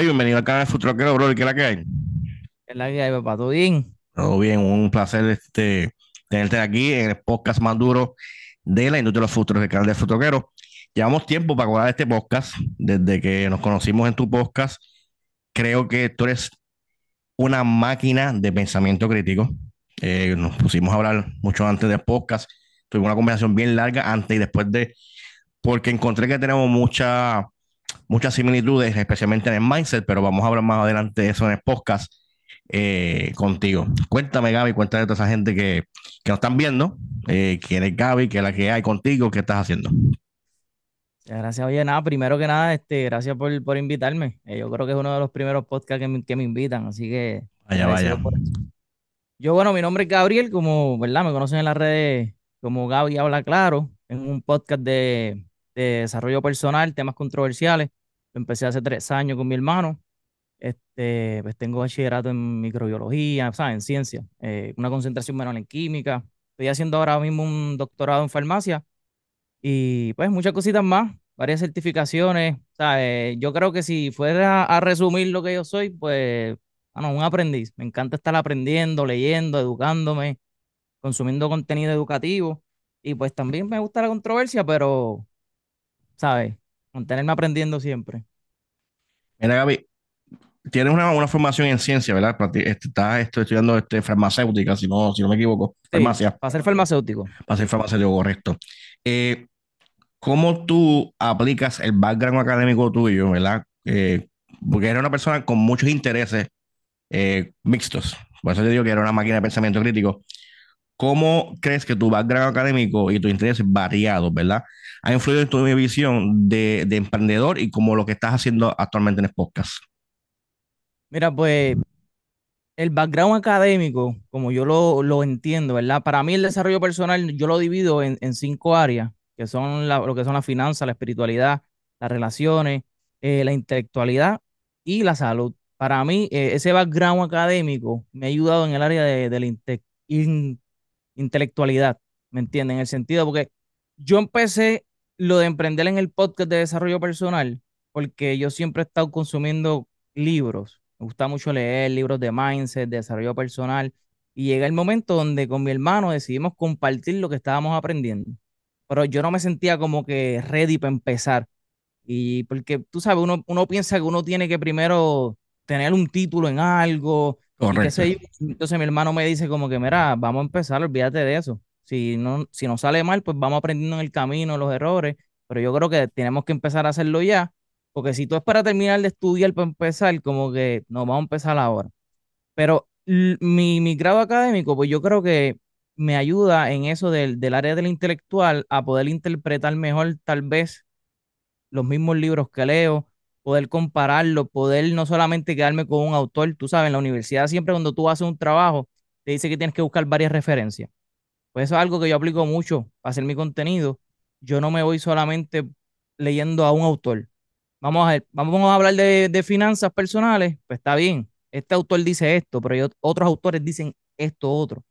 bienvenido al canal de troquero, bro. ¿Qué la que hay? ¿Qué la que hay, papá? ¿Todo bien? Todo bien, un placer este, tenerte aquí en el podcast más duro de la industria de los futuros, del canal de Futroquero. Llevamos tiempo para de este podcast, desde que nos conocimos en tu podcast. Creo que tú eres una máquina de pensamiento crítico. Eh, nos pusimos a hablar mucho antes del podcast. Tuvimos una conversación bien larga antes y después de, porque encontré que tenemos mucha muchas similitudes, especialmente en el mindset, pero vamos a hablar más adelante de eso en el podcast eh, contigo. Cuéntame, Gaby, cuéntame a toda esa gente que, nos están viendo, eh, quién es Gaby, qué es la que hay contigo, qué estás haciendo. Gracias, oye, nada, primero que nada, este, gracias por, invitarme. Eh, yo creo que es uno de los primeros podcasts que me, invitan, así que... Vaya, vaya. Yo, bueno, mi nombre es Gabriel, como, ¿verdad? Me conocen en las redes como Gaby Habla Claro, en un podcast de desarrollo personal, temas controversiales empecé hace tres años con mi hermano. Este, pues tengo bachillerato en microbiología, o sea, en ciencia, eh, una concentración menor en química. Estoy haciendo ahora mismo un doctorado en farmacia y pues muchas cositas más, varias certificaciones. ¿sabes? Eh, yo creo que si fuera a resumir lo que yo soy, pues, bueno, un aprendiz. Me encanta estar aprendiendo, leyendo, educándome, consumiendo contenido educativo y pues también me gusta la controversia, pero, ¿sabes? Mantenerme aprendiendo siempre. Mira, Gaby, tienes una, una, formación en ciencia, ¿verdad? Este, estás estudiando este, farmacéutica, si no, si no me equivoco. Farmacia. Para ser farmacéutico. Para ser farmacéutico, correcto. Eh, ¿Cómo tú aplicas el background académico tuyo, ¿verdad? Eh, porque eres una persona con muchos intereses eh, mixtos. Por eso te digo que era una máquina de pensamiento crítico. ¿Cómo crees que tu background académico y tus intereses variados, ¿verdad? ha influido en tu visión de, emprendedor y como lo que estás haciendo actualmente en el podcast? Mira, pues el background académico, como yo lo, entiendo, ¿verdad? Para mí el desarrollo personal yo lo divido en, cinco áreas, que son lo que son la finanza, la espiritualidad, las relaciones, eh, la intelectualidad y la salud. Para mí eh, ese background académico me ha ayudado en el área de, la intelectualidad, ¿me entienden? En el sentido, porque yo empecé lo de emprender en el podcast de desarrollo personal, porque yo siempre he estado consumiendo libros. Me gusta mucho leer libros de mindset, de desarrollo personal. Y llega el momento donde con mi hermano decidimos compartir lo que estábamos aprendiendo. Pero yo no me sentía como que ready para empezar. Y porque tú sabes, uno, uno piensa que uno tiene que primero tener un título en algo. Correcto. Entonces, entonces mi hermano me dice como que, mira, vamos a empezar, olvídate de eso. Si no, si no sale mal, pues vamos aprendiendo en el camino los errores, pero yo creo que tenemos que empezar a hacerlo ya, porque si tú es para terminar de estudiar, para empezar, como que no, vamos a empezar ahora. Pero mi, grado académico, pues yo creo que me ayuda en eso del, del área del intelectual a poder interpretar mejor tal vez los mismos libros que leo, poder compararlo, poder no solamente quedarme con un autor, tú sabes, en la universidad siempre cuando tú haces un trabajo, te dice que tienes que buscar varias referencias. Pues eso es algo que yo aplico mucho para hacer mi contenido. Yo no me voy solamente leyendo a un autor. Vamos a, vamos a hablar de, finanzas personales, pues está bien. Este autor dice esto, pero otros autores dicen esto otro.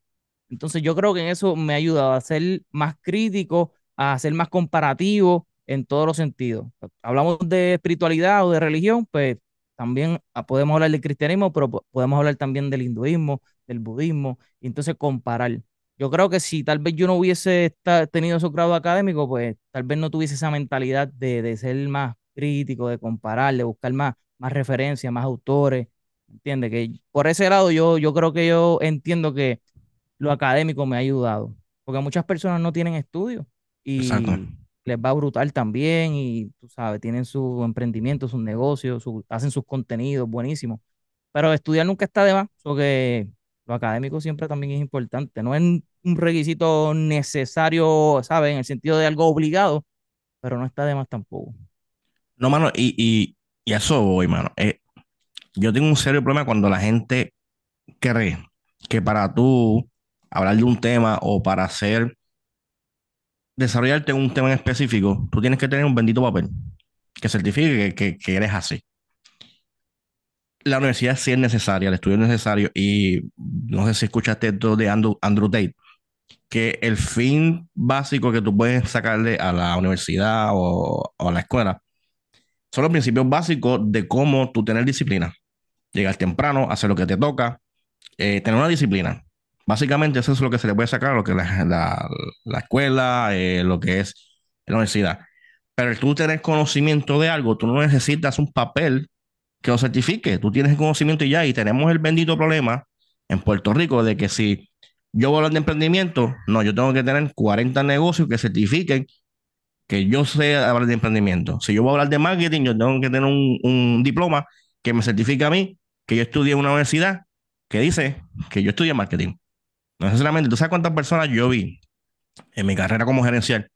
Entonces yo creo que en eso me ha ayudado a ser más crítico, a ser más comparativo en todos los sentidos. Hablamos de espiritualidad o de religión, pues también ah, podemos hablar del cristianismo, pero podemos hablar también del hinduismo, del budismo, y entonces comparar. Yo creo que si tal vez yo no hubiese tenido esos grado académico, pues tal vez no tuviese esa mentalidad de, ser más crítico, de comparar, de buscar más, más referencias, más autores. ¿Entiendes? Que por ese lado yo, yo creo que yo entiendo que lo académico me ha ayudado. Porque muchas personas no tienen estudios y les va brutal también y tú sabes, tienen su emprendimiento, sus negocios, hacen sus contenidos buenísimos. Pero estudiar nunca está de más, porque lo académico siempre también es importante. No es un requisito necesario, ¿sabes? En el sentido de algo obligado, pero no está de más tampoco. No, mano, y, eso voy, mano. Eh, yo tengo un serio problema cuando la gente cree que para tú hablar de un tema o para hacer desarrollarte un tema en específico, tú tienes que tener un bendito papel que certifique que, eres así. La universidad sí es necesaria, el estudio es necesario y no sé si escuchaste esto de Andrew, Andrew Tate, que el fin básico que tú puedes sacarle a la universidad o, a la escuela son los principios básicos de cómo tú tener disciplina. Llegar temprano, hacer lo que te toca, eh, tener una disciplina. Básicamente eso es lo que se le puede sacar a lo que la, la, escuela, eh, lo que es la universidad. Pero tú tener conocimiento de algo, tú no necesitas un papel que lo certifique. Tú tienes el conocimiento y ya. Y tenemos el bendito problema en Puerto Rico de que si yo voy a hablar de emprendimiento. No, yo tengo que tener 40 negocios que certifiquen que yo sé hablar de emprendimiento. Si yo voy a hablar de marketing, yo tengo que tener un, diploma que me certifique a mí que yo estudié en una universidad que dice que yo estudié marketing. No necesariamente, ¿tú sabes cuántas personas yo vi en mi carrera como gerencial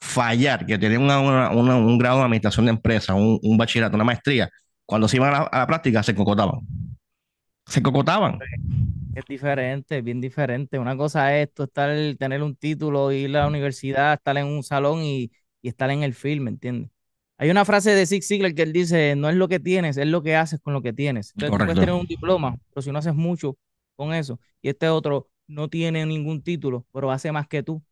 fallar, que tenían un grado de administración de empresa, un, bachillerato, una maestría, cuando se iban a la, práctica se cocotaban? Se cocotaban. Es diferente, bien diferente. Una cosa es esto, estar, tener un título, ir a la universidad, estar en un salón y, estar en el film, ¿me ¿entiendes? Hay una frase de Zig Ziglar que él dice, no es lo que tienes, es lo que haces con lo que tienes. tú puedes tener un diploma, pero si no haces mucho con eso. Y este otro no tiene ningún título, pero hace más que tú,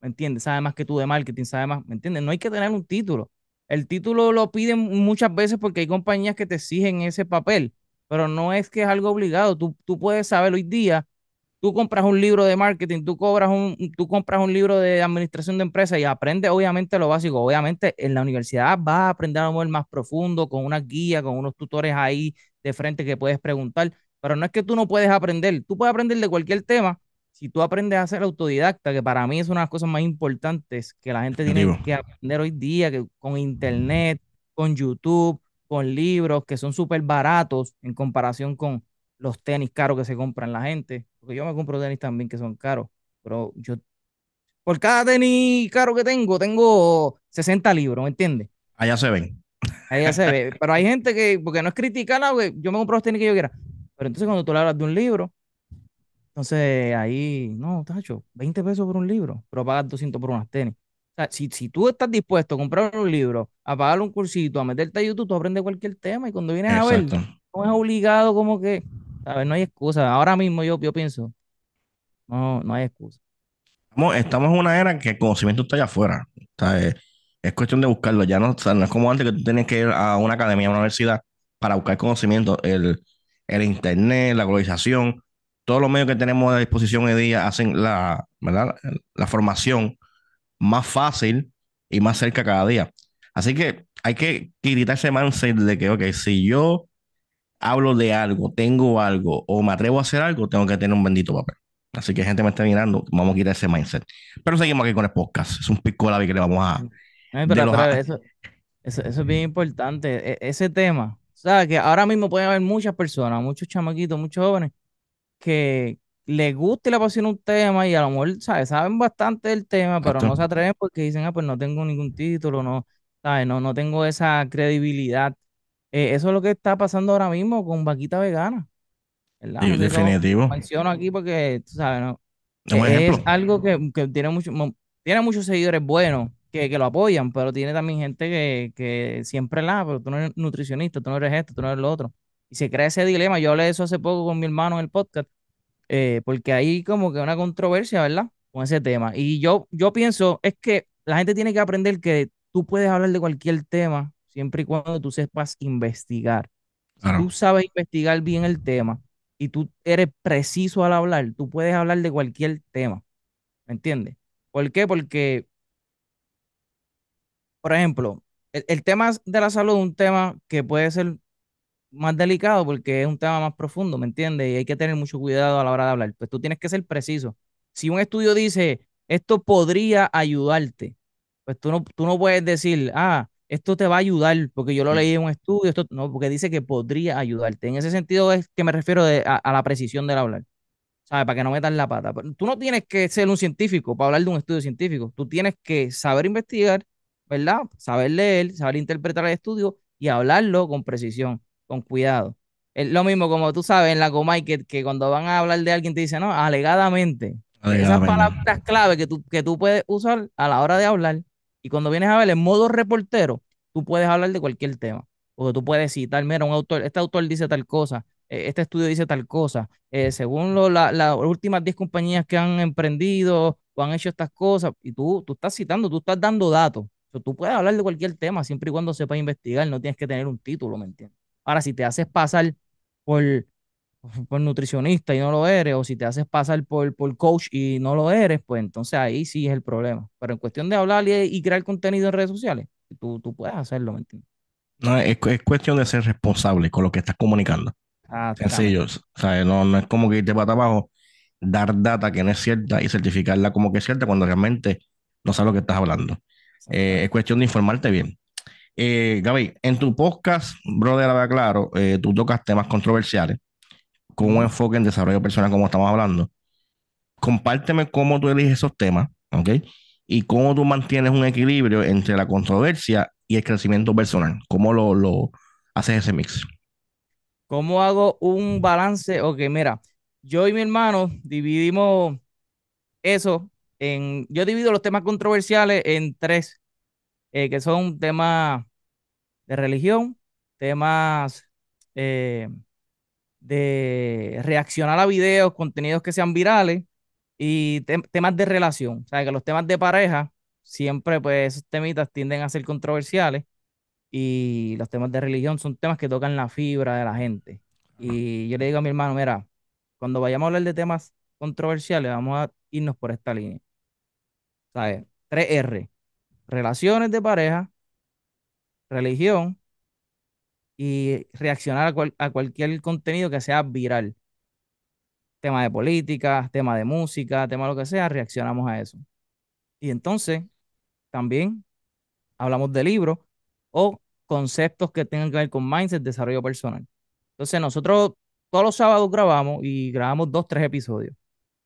¿me entiendes? Sabe más que tú de marketing, sabe más, ¿me entiendes? No hay que tener un título. El título lo piden muchas veces porque hay compañías que te exigen ese papel, pero no es que es algo obligado. Tú, tú puedes saber hoy día, tú compras un libro de marketing, tú, cobras un, tú compras un libro de administración de empresas y aprendes obviamente lo básico. Obviamente en la universidad vas a aprender a más profundo con una guía, con unos tutores ahí de frente que puedes preguntar, pero no es que tú no puedes aprender, tú puedes aprender de cualquier tema. Si tú aprendes a ser autodidacta, que para mí es una de las cosas más importantes que la gente tiene que aprender hoy día, que con internet, con YouTube, con libros que son súper baratos en comparación con los tenis caros que se compran la gente. Porque yo me compro tenis también que son caros, pero yo, por cada tenis caro que tengo, tengo 60 libros, ¿me entiendes? Allá se ven. Allá se ve. Pero hay gente que, porque no es criticarla, yo me compro los tenis que yo quiera. Pero entonces cuando tú le hablas de un libro, entonces ahí, no, tacho, 20 pesos por un libro, pero pagas 200 por unas tenis si, tú estás dispuesto a comprar un libro, a pagar un cursito, a meterte a YouTube, tú aprendes cualquier tema y cuando vienes a ver, no es obligado como que, a ver, no hay excusa. Ahora mismo yo, yo pienso, no, no hay excusa. Estamos, en una era en que el conocimiento está allá afuera. es, cuestión de buscarlo. Ya no, es como antes que tú tenías que ir a una academia, a una universidad para buscar conocimiento. El, el internet, la globalización, todos los medios que tenemos a disposición hoy día hacen la, ¿verdad? la formación más fácil y más cerca cada día. Así que hay que quitar ese mindset de que, ok, si yo hablo de algo, tengo algo o me atrevo a hacer algo, tengo que tener un bendito papel. Así que gente me está mirando, vamos a quitar ese mindset. Pero seguimos aquí con el podcast. Es un pico la que le vamos a... Eso, es bien importante, e, ese tema. O sea, que ahora mismo pueden haber muchas personas, muchos chamaquitos, muchos jóvenes que, le gusta y le apasiona un tema y a lo mejor ¿sabes? saben bastante del tema, pero no se atreven porque dicen, ah, pues no tengo ningún título, no, ¿sabes? No, no tengo esa credibilidad. Eh, eso es lo que está pasando ahora mismo con Vaquita Vegana. ¿verdad? definitivo. menciono aquí porque, tú sabes, es algo que, tiene, mucho, tiene muchos seguidores buenos que, lo apoyan, pero tiene también gente que, que siempre la, pero tú no eres nutricionista, tú no eres esto, tú no eres lo otro. Y se crea ese dilema. Yo hablé de eso hace poco con mi hermano en el podcast eh, porque hay como que una controversia, ¿verdad? Con ese tema. Y yo, yo pienso, es que la gente tiene que aprender que tú puedes hablar de cualquier tema siempre y cuando tú sepas investigar. tú sabes investigar bien el tema y tú eres preciso al hablar, tú puedes hablar de cualquier tema. ¿Me entiendes? ¿Por qué? Porque, por ejemplo, el, el tema de la salud es un tema que puede ser más delicado porque es un tema más profundo, ¿me entiendes? Y hay que tener mucho cuidado a la hora de hablar. Pues tú tienes que ser preciso. Si un estudio dice, esto podría ayudarte, pues tú no, tú no puedes decir, ah, esto te va a ayudar porque yo lo mm. leí en un estudio, esto no, porque dice que podría ayudarte. En ese sentido es que me refiero a, a, la precisión del hablar, ¿sabes? Para que no metas la pata. Tú no tienes que ser un científico para hablar de un estudio científico. Tú tienes que saber investigar, ¿verdad? Saber leer, saber interpretar el estudio y hablarlo con precisión con cuidado. Es lo mismo como tú sabes en la Comay que cuando van a hablar de alguien te dicen, no, alegadamente. Esas palabras clave que tú, que tú puedes usar a la hora de hablar. Y cuando vienes a ver en modo reportero, tú puedes hablar de cualquier tema. Porque tú puedes citar, mira, un autor, este autor dice tal cosa, eh, este estudio dice tal cosa. Eh, según las últimas 10 compañías que han emprendido o han hecho estas cosas, y tú, tú estás citando, tú estás dando datos. tú puedes hablar de cualquier tema siempre y cuando sepas investigar, no tienes que tener un título, ¿me entiendes? Ahora, si te haces pasar por, por nutricionista y no lo eres, o si te haces pasar por, por coach y no lo eres, pues entonces ahí sí es el problema. Pero en cuestión de hablar y, crear contenido en redes sociales, tú, tú puedes hacerlo, ¿me entiendes? No, es, cuestión de ser responsable con lo que estás comunicando. Ah, Sencillo. O sea, no, no es como que irte para abajo, dar data que no es cierta y certificarla como que es cierta cuando realmente no sabes lo que estás hablando. Eh, es cuestión de informarte bien. Eh, Gaby, en tu podcast, brother, la claro, eh, tú tocas temas controversiales con un enfoque en desarrollo personal, como estamos hablando. Compárteme cómo tú eliges esos temas, ¿ok? Y cómo tú mantienes un equilibrio entre la controversia y el crecimiento personal. ¿Cómo lo, haces ese mix? ¿Cómo hago un balance? Ok, mira, yo y mi hermano dividimos eso en. Yo divido los temas controversiales en tres, eh, que son temas de religión, temas eh, de reaccionar a videos, contenidos que sean virales y temas de relación. O sea, que los temas de pareja siempre, pues, esos temitas tienden a ser controversiales y los temas de religión son temas que tocan la fibra de la gente. Y yo le digo a mi hermano, mira, cuando vayamos a hablar de temas controversiales, vamos a irnos por esta línea. ¿Sabes? 3R. Relaciones de pareja, religión y reaccionar a, cualquier contenido que sea viral. Tema de política, tema de música, tema lo que sea, reaccionamos a eso. Y entonces, también hablamos de libros o conceptos que tengan que ver con mindset, desarrollo personal. Entonces, nosotros todos los sábados grabamos y grabamos dos, tres episodios.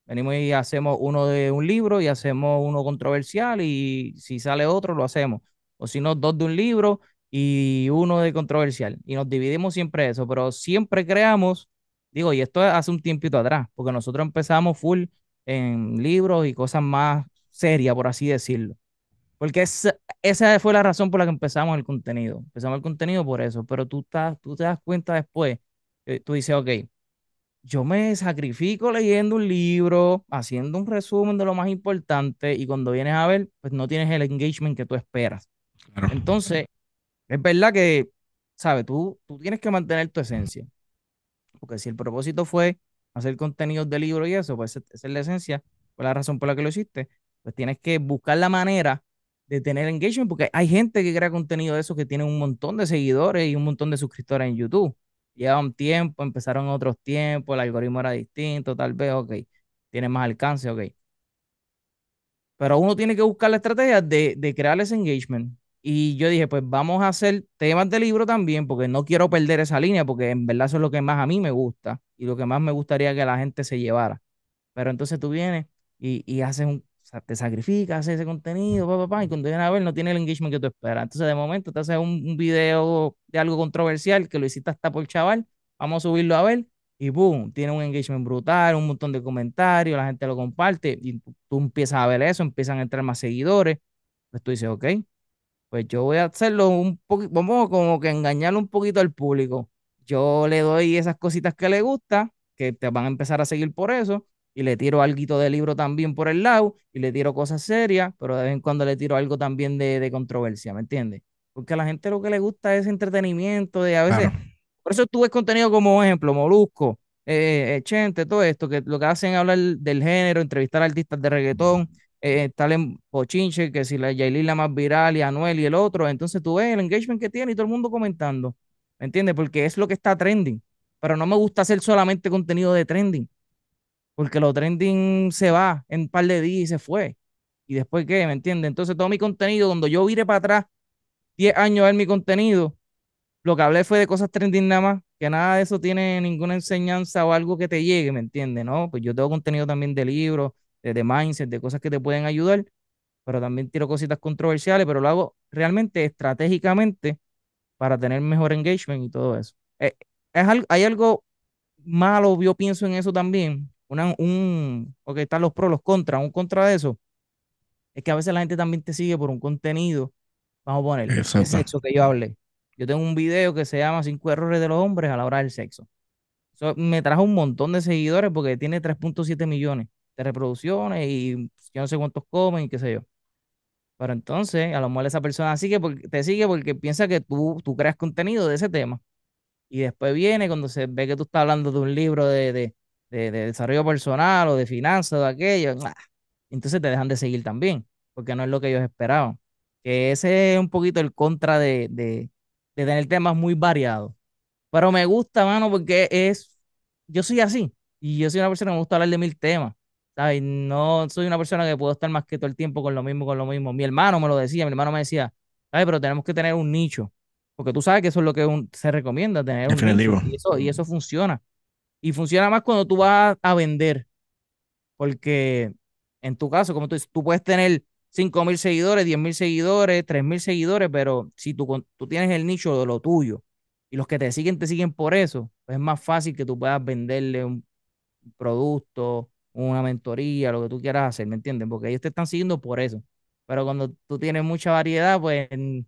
Venimos y hacemos uno de un libro y hacemos uno controversial y si sale otro, lo hacemos. O si no, dos de un libro y uno de controversial. Y nos dividimos siempre eso, pero siempre creamos, digo, y esto hace un tiempito atrás, porque nosotros empezamos full en libros y cosas más serias, por así decirlo. Porque esa, esa fue la razón por la que empezamos el contenido. Empezamos el contenido por eso, pero tú, estás, tú te das cuenta después, eh, tú dices, ok, yo me sacrifico leyendo un libro, haciendo un resumen de lo más importante y cuando vienes a ver, pues no tienes el engagement que tú esperas. Entonces, es verdad que, ¿sabes? Tú, tú tienes que mantener tu esencia. Porque si el propósito fue hacer contenidos de libro y eso, pues esa es la esencia, fue la razón por la que lo hiciste, pues tienes que buscar la manera de tener engagement, porque hay gente que crea contenido de eso que tiene un montón de seguidores y un montón de suscriptores en YouTube. Lleva un tiempo, empezaron otros tiempos, el algoritmo era distinto, tal vez, ok, tiene más alcance, ok. Pero uno tiene que buscar la estrategia de, de crear ese engagement, y yo dije, pues vamos a hacer temas de libro también, porque no quiero perder esa línea, porque en verdad eso es lo que más a mí me gusta y lo que más me gustaría que la gente se llevara. Pero entonces tú vienes y, y haces un, te sacrificas, haces ese contenido, pa, pa, y cuando vienes a ver no tiene el engagement que tú esperas. Entonces de momento te haces un, un video de algo controversial que lo hiciste hasta por chaval, vamos a subirlo a ver y boom, tiene un engagement brutal, un montón de comentarios, la gente lo comparte y tú, tú empiezas a ver eso, empiezan a entrar más seguidores. Pues tú dices, ok, pues yo voy a hacerlo un poquito, vamos como que engañar un poquito al público. Yo le doy esas cositas que le gusta, que te van a empezar a seguir por eso, y le tiro algo de libro también por el lado, y le tiro cosas serias, pero de vez en cuando le tiro algo también de, controversia, ¿me entiendes? Porque a la gente lo que le gusta es entretenimiento, de a veces... Por eso tú ves contenido como ejemplo, Molusco, eh, eh, Chente, todo esto, que lo que hacen es hablar del género, entrevistar a artistas de reggaetón, tal eh, en em, Pochinche, que si la Yailin la más viral y Anuel y el otro, entonces tú ves el engagement que tiene y todo el mundo comentando, ¿me entiendes? Porque es lo que está trending, pero no me gusta hacer solamente contenido de trending, porque lo trending se va en un par de días y se fue. ¿Y después qué? ¿Me entiendes? Entonces todo mi contenido, cuando yo vire para atrás 10 años en mi contenido, lo que hablé fue de cosas trending nada más, que nada de eso tiene ninguna enseñanza o algo que te llegue, ¿me entiendes? No, pues yo tengo contenido también de libros, de, mindset, de cosas que te pueden ayudar, pero también tiro cositas controversiales, pero lo hago realmente estratégicamente para tener mejor engagement y todo eso. Eh, es, hay algo malo, yo pienso en eso también. Una, un, porque están los pros, los contras. Un contra de eso es que a veces la gente también te sigue por un contenido. Vamos a poner el sexo que yo hablé. Yo tengo un video que se llama Cinco errores de los hombres a la hora del sexo. me trajo un montón de seguidores porque tiene 3.7 millones de reproducciones y pues, yo no sé cuántos comen y qué sé yo. Pero entonces, a lo mejor esa persona sigue porque, te sigue porque piensa que tú, tú creas contenido de ese tema. Y después viene cuando se ve que tú estás hablando de un libro de, de, de, desarrollo personal o de finanzas o de aquello. Entonces te dejan de seguir también, porque no es lo que ellos esperaban. Que ese es un poquito el contra de, de, de tener temas muy variados. Pero me gusta, mano, porque es. Yo soy así. Y yo soy una persona que me gusta hablar de mil temas. No soy una persona que puedo estar más que todo el tiempo con lo mismo, con lo mismo. Mi hermano me lo decía, mi hermano me decía, Pero tenemos que tener un nicho, porque tú sabes que eso es lo que se recomienda, tener un nicho. Y eso, funciona. Y funciona más cuando tú vas a vender, porque en tu caso, como tú dices, tú puedes tener 5 mil seguidores, 10 mil seguidores, 3 mil seguidores, pero si tú, tú tienes el nicho de lo tuyo y los que te siguen te siguen por eso, pues es más fácil que tú puedas venderle un producto, una mentoría, lo que tú quieras hacer, ¿me entienden? Porque ellos te están siguiendo por eso. Pero cuando tú tienes mucha variedad, pues son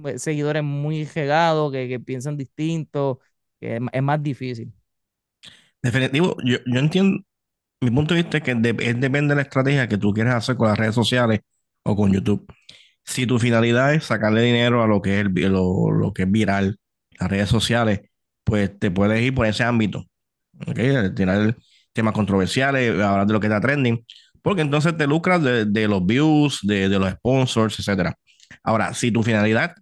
pues, seguidores muy llegados, que, piensan distinto, que es, más difícil. Definitivo, yo, entiendo, mi punto de vista es que depende de la estrategia que tú quieras hacer con las redes sociales o con YouTube. Si tu finalidad es sacarle dinero a lo que es, lo, que es viral, las redes sociales, pues te puedes ir por ese ámbito. ¿okay? tirar temas controversiales, eh, hablar de lo que está trending, porque entonces te lucras de, los views, de, los sponsors, etc. Ahora, si tu finalidad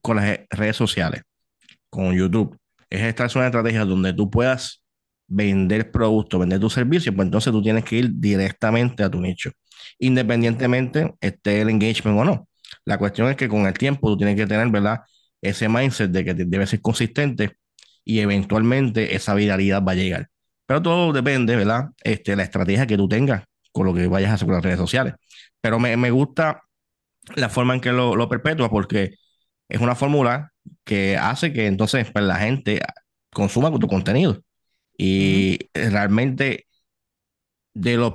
con las redes sociales, con YouTube, es esta es una estrategia donde tú puedas vender productos, vender tus servicios, pues entonces tú tienes que ir directamente a tu nicho, independientemente esté el engagement o no. La cuestión es que con el tiempo tú tienes que tener, ¿verdad? Ese mindset de que debe ser consistente y eventualmente esa viralidad va a llegar. Pero todo depende, ¿verdad? Este, la estrategia que tú tengas con lo que vayas a hacer con las redes sociales. Pero me, gusta la forma en que lo, lo perpetúa porque es una fórmula que hace que entonces pues, la gente consuma tu contenido. Y realmente de los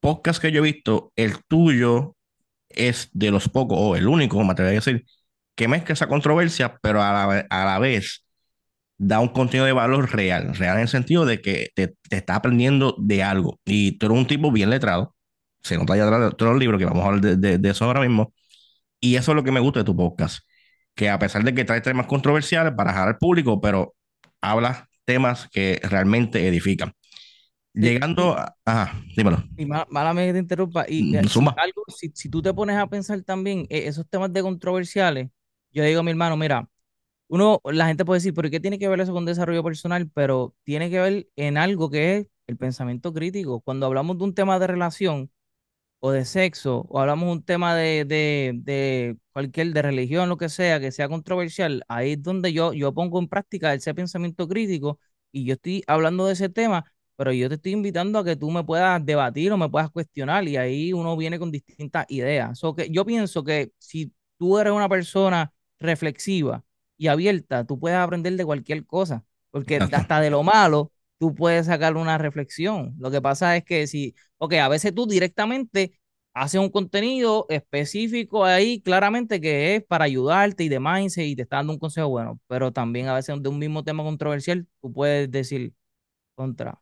podcasts que yo he visto, el tuyo es de los pocos, o el único, material decir, que mezcla esa controversia, pero a la, a la vez da un contenido de valor real, real en el sentido de que te, te está aprendiendo de algo. Y tú eres un tipo bien letrado, se nota ya de todos los libros, que vamos a hablar de, de, eso ahora mismo. Y eso es lo que me gusta de tu podcast, que a pesar de que trae temas controversiales para jalar al público, pero habla temas que realmente edifican. Llegando, a, ajá, dímelo. Y te interrumpa. Y si, mm, si, tú te pones a pensar también, e, esos temas de controversiales, yo digo a mi hermano, mira, uno, la gente puede decir, ¿pero qué tiene que ver eso con desarrollo personal? Pero tiene que ver en algo que es el pensamiento crítico. Cuando hablamos de un tema de relación o de sexo, o hablamos de un tema de, de, de cualquier, de religión, lo que sea, que sea controversial, ahí es donde yo, yo pongo en práctica ese pensamiento crítico y yo estoy hablando de ese tema pero yo te estoy invitando a que tú me puedas debatir o me puedas cuestionar y ahí uno viene con distintas ideas. que yo pienso que si tú eres una persona reflexiva y abierta, tú puedes aprender de cualquier cosa, porque hasta de lo malo tú puedes sacar una reflexión. Lo que pasa es que si, ok, a veces tú directamente haces un contenido específico ahí, claramente que es para ayudarte y mindset y te está dando un consejo bueno, pero también a veces de un mismo tema controversial, tú puedes decir contra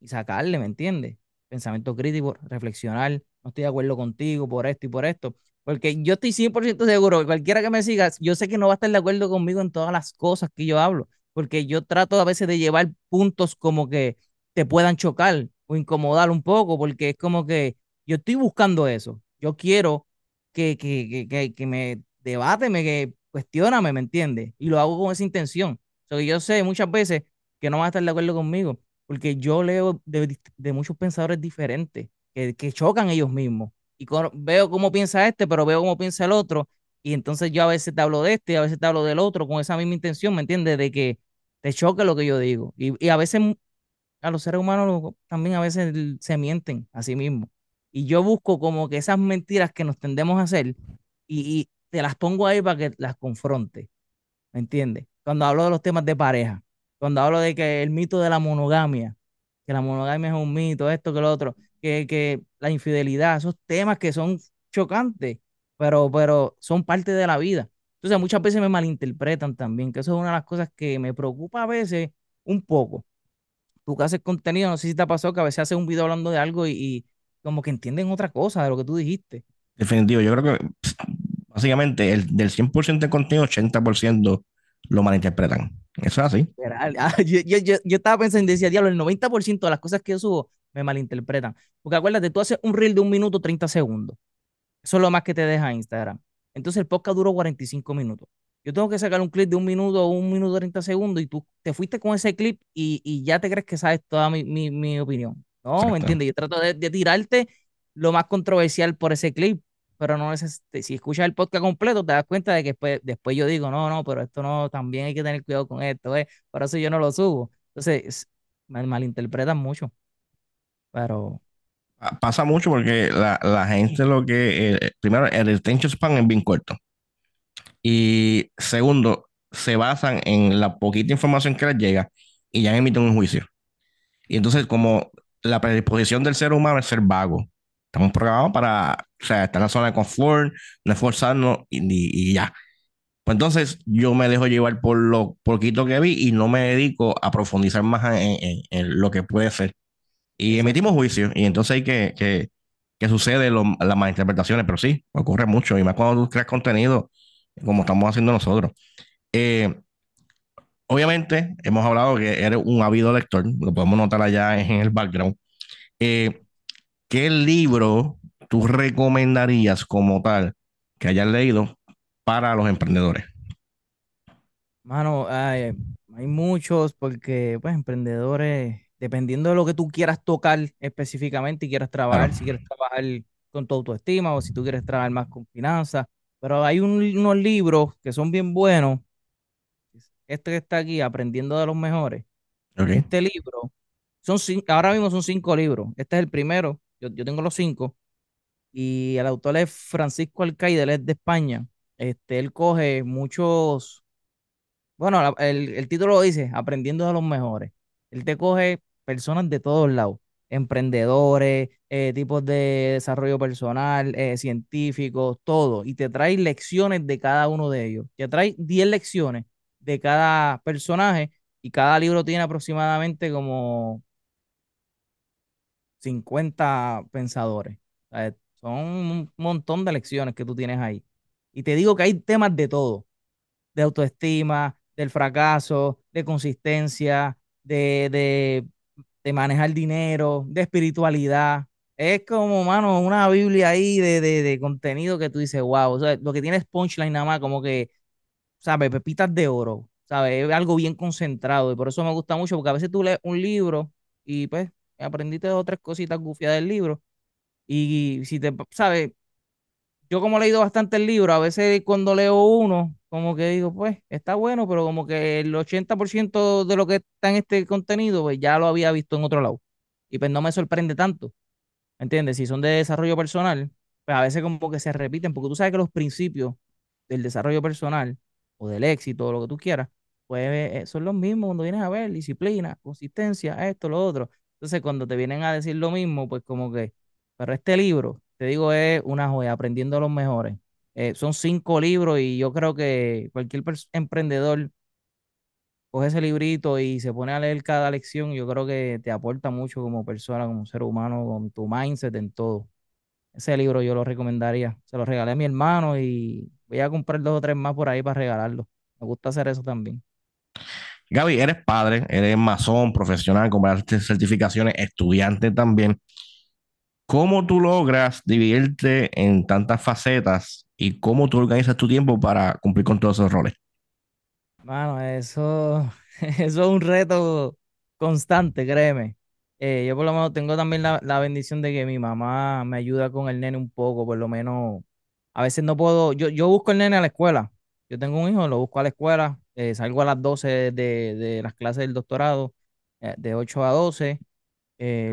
y sacarle, ¿me entiendes? Pensamiento crítico, reflexionar, no estoy de acuerdo contigo por esto y por esto. Porque yo estoy 100% seguro que cualquiera que me siga, yo sé que no va a estar de acuerdo conmigo en todas las cosas que yo hablo, porque yo trato a veces de llevar puntos como que te puedan chocar o incomodar un poco, porque es como que yo estoy buscando eso. Yo quiero que, que, que, que, me debate, que cuestioname, ¿me entiendes? Y lo hago con esa intención. So, yo sé muchas veces que no va a estar de acuerdo conmigo, porque yo leo de, de muchos pensadores diferentes que, que chocan ellos mismos y veo cómo piensa este, pero veo cómo piensa el otro. Y entonces yo a veces te hablo de este y a veces te hablo del otro con esa misma intención, ¿me entiendes? De que te choque lo que yo digo. Y, a veces a los seres humanos también a veces se mienten a sí mismos. Y yo busco como que esas mentiras que nos tendemos a hacer y, y te las pongo ahí para que las confronte. ¿Me entiendes? Cuando hablo de los temas de pareja, cuando hablo de que el mito de la monogamia, que la monogamia es un mito, esto, que lo otro que, que la infidelidad, esos temas que son chocantes, pero, pero son parte de la vida. Entonces muchas veces me malinterpretan también, que eso es una de las cosas que me preocupa a veces un poco. Tú que haces contenido, no sé si te ha pasado que a veces haces un video hablando de algo y, como que entienden otra cosa de lo que tú dijiste. Definitivo, yo creo que básicamente el, del 100% del contenido, 80% lo malinterpretan. Eso es así. Ah, yo, yo, yo, yo, estaba pensando, decía, diablo, el 90% de las cosas que yo subo me malinterpretan. Porque acuérdate, tú haces un reel de un minuto 30 segundos. Eso es lo más que te deja Instagram. Entonces el podcast duró 45 minutos. Yo tengo que sacar un clip de un minuto o un minuto 30 segundos y tú te fuiste con ese clip y, ya te crees que sabes toda mi, opinión. No, ¿me entiendes? Yo trato de, tirarte lo más controversial por ese clip, pero no es, si escuchas el podcast completo te das cuenta de que después, después yo digo, no, no, pero esto no, también hay que tener cuidado con esto, ¿eh? por eso yo no lo subo. Entonces, me malinterpretan mucho. Pero. Pasa mucho porque la, gente lo que. Eh, eh, primero, el attention span es bien corto. Y segundo, se basan en la poquita información que les llega y ya emiten un juicio. Y entonces, como la predisposición del ser humano es ser vago, estamos programados para estar en la zona de confort, no esforzarnos y, y, ya. Pues entonces, yo me dejo llevar por lo poquito que vi y no me dedico a profundizar más en, en lo que puede ser. Y emitimos juicio. Y entonces hay que, que, que sucede las malinterpretaciones, pero sí, ocurre mucho. Y más cuando tú creas contenido, como estamos haciendo nosotros. Eh, obviamente, hemos hablado que eres un ávido lector, lo podemos notar allá en el background. Eh, ¿Qué libro tú recomendarías como tal que hayas leído para los emprendedores? Mano, hay, hay muchos porque, pues, emprendedores dependiendo de lo que tú quieras tocar específicamente y quieras trabajar, si quieres trabajar con tu autoestima o si tú quieres trabajar más con finanzas. Pero hay unos libros que son bien buenos. Este que está aquí, Aprendiendo de los Mejores. Este libro, son cinco, ahora mismo son cinco libros. Este es el primero, yo, tengo los cinco. Y el autor es Francisco Alcaide, de España. Este, él coge muchos, bueno, el, el título dice, Aprendiendo de los Mejores él te coge personas de todos lados, emprendedores, eh, tipos de desarrollo personal, eh, científicos, todo, y te trae lecciones de cada uno de ellos. Te trae 10 lecciones de cada personaje y cada libro tiene aproximadamente como 50 pensadores. son un montón de lecciones que tú tienes ahí. Y te digo que hay temas de todo, de autoestima, del fracaso, de consistencia, de, de, de manejar dinero, de espiritualidad. Es como, mano, una Biblia ahí de, contenido que tú dices, wow, o sea, lo que tiene es punchline nada más, como que, ¿sabes? Pepitas de oro, ¿sabes? algo bien concentrado y por eso me gusta mucho, porque a veces tú lees un libro y pues aprendiste dos tres cositas gufiadas del libro y, y si te, ¿sabes? Yo como he leído bastante el libro, a veces cuando leo uno, como que digo, pues está bueno, pero como que el 80% de lo que está en este contenido, pues ya lo había visto en otro lado. Y pues no me sorprende tanto. ¿me ¿Entiendes? Si son de desarrollo personal, pues a veces como que se repiten, porque tú sabes que los principios del desarrollo personal o del éxito o lo que tú quieras, pues eh, son los mismos cuando vienes a ver disciplina, consistencia, esto, lo otro. Entonces cuando te vienen a decir lo mismo, pues como que, pero este libro, te digo, es una joya, aprendiendo a los mejores. Eh, son cinco libros y yo creo que cualquier emprendedor coge ese librito y se pone a leer cada lección, yo creo que te aporta mucho como persona, como ser humano, con tu mindset, en todo. Ese libro yo lo recomendaría. Se lo regalé a mi hermano y voy a comprar dos o tres más por ahí para regalarlo. Me gusta hacer eso también. Gaby, eres padre, eres masón, profesional, compraste certificaciones, estudiante también. ¿Cómo tú logras dividirte en tantas facetas y cómo tú organizas tu tiempo para cumplir con todos esos roles? Bueno, eso, es un reto constante, créeme. Eh, yo por lo menos tengo también la, bendición de que mi mamá me ayuda con el nene un poco, por lo menos a veces no puedo, yo, busco el nene a la escuela, yo tengo un hijo, lo busco a la escuela, eh, salgo a las 12 de, las clases del doctorado, eh, de 8 a 12,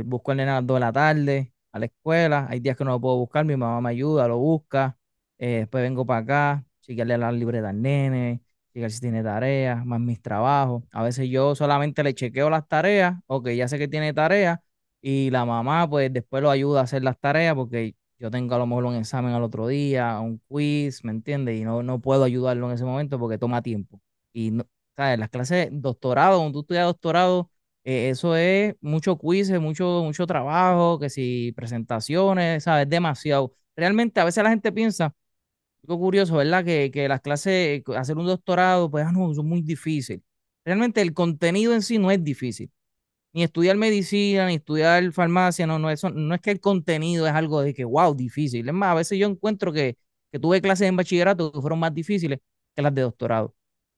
busco el nene a las 2 de la tarde, a la escuela, hay días que no lo puedo buscar, mi mamá me ayuda, lo busca, eh, después vengo para acá, chequearle la libretas al nene, chequear si tiene tareas, más mis trabajos. A veces yo solamente le chequeo las tareas, o que ya sé que tiene tareas, y la mamá pues después lo ayuda a hacer las tareas porque yo tengo a lo mejor un examen al otro día, un quiz, ¿me entiendes? Y no, no puedo ayudarlo en ese momento porque toma tiempo. Y, ¿sabes? Las clases, doctorado, cuando tú estudias doctorado, eh, eso es mucho quiz, mucho, mucho trabajo, que si presentaciones, ¿sabes? Demasiado. Realmente a veces la gente piensa algo curioso, ¿verdad? Que, que las clases, eh, hacer un doctorado, pues ah, no, son muy difícil. Realmente el contenido en sí no es difícil. Ni estudiar medicina, ni estudiar farmacia, no, no, eso, no es que el contenido es algo de que, wow, difícil. Es más, a veces yo encuentro que, que tuve clases en bachillerato que fueron más difíciles que las de doctorado.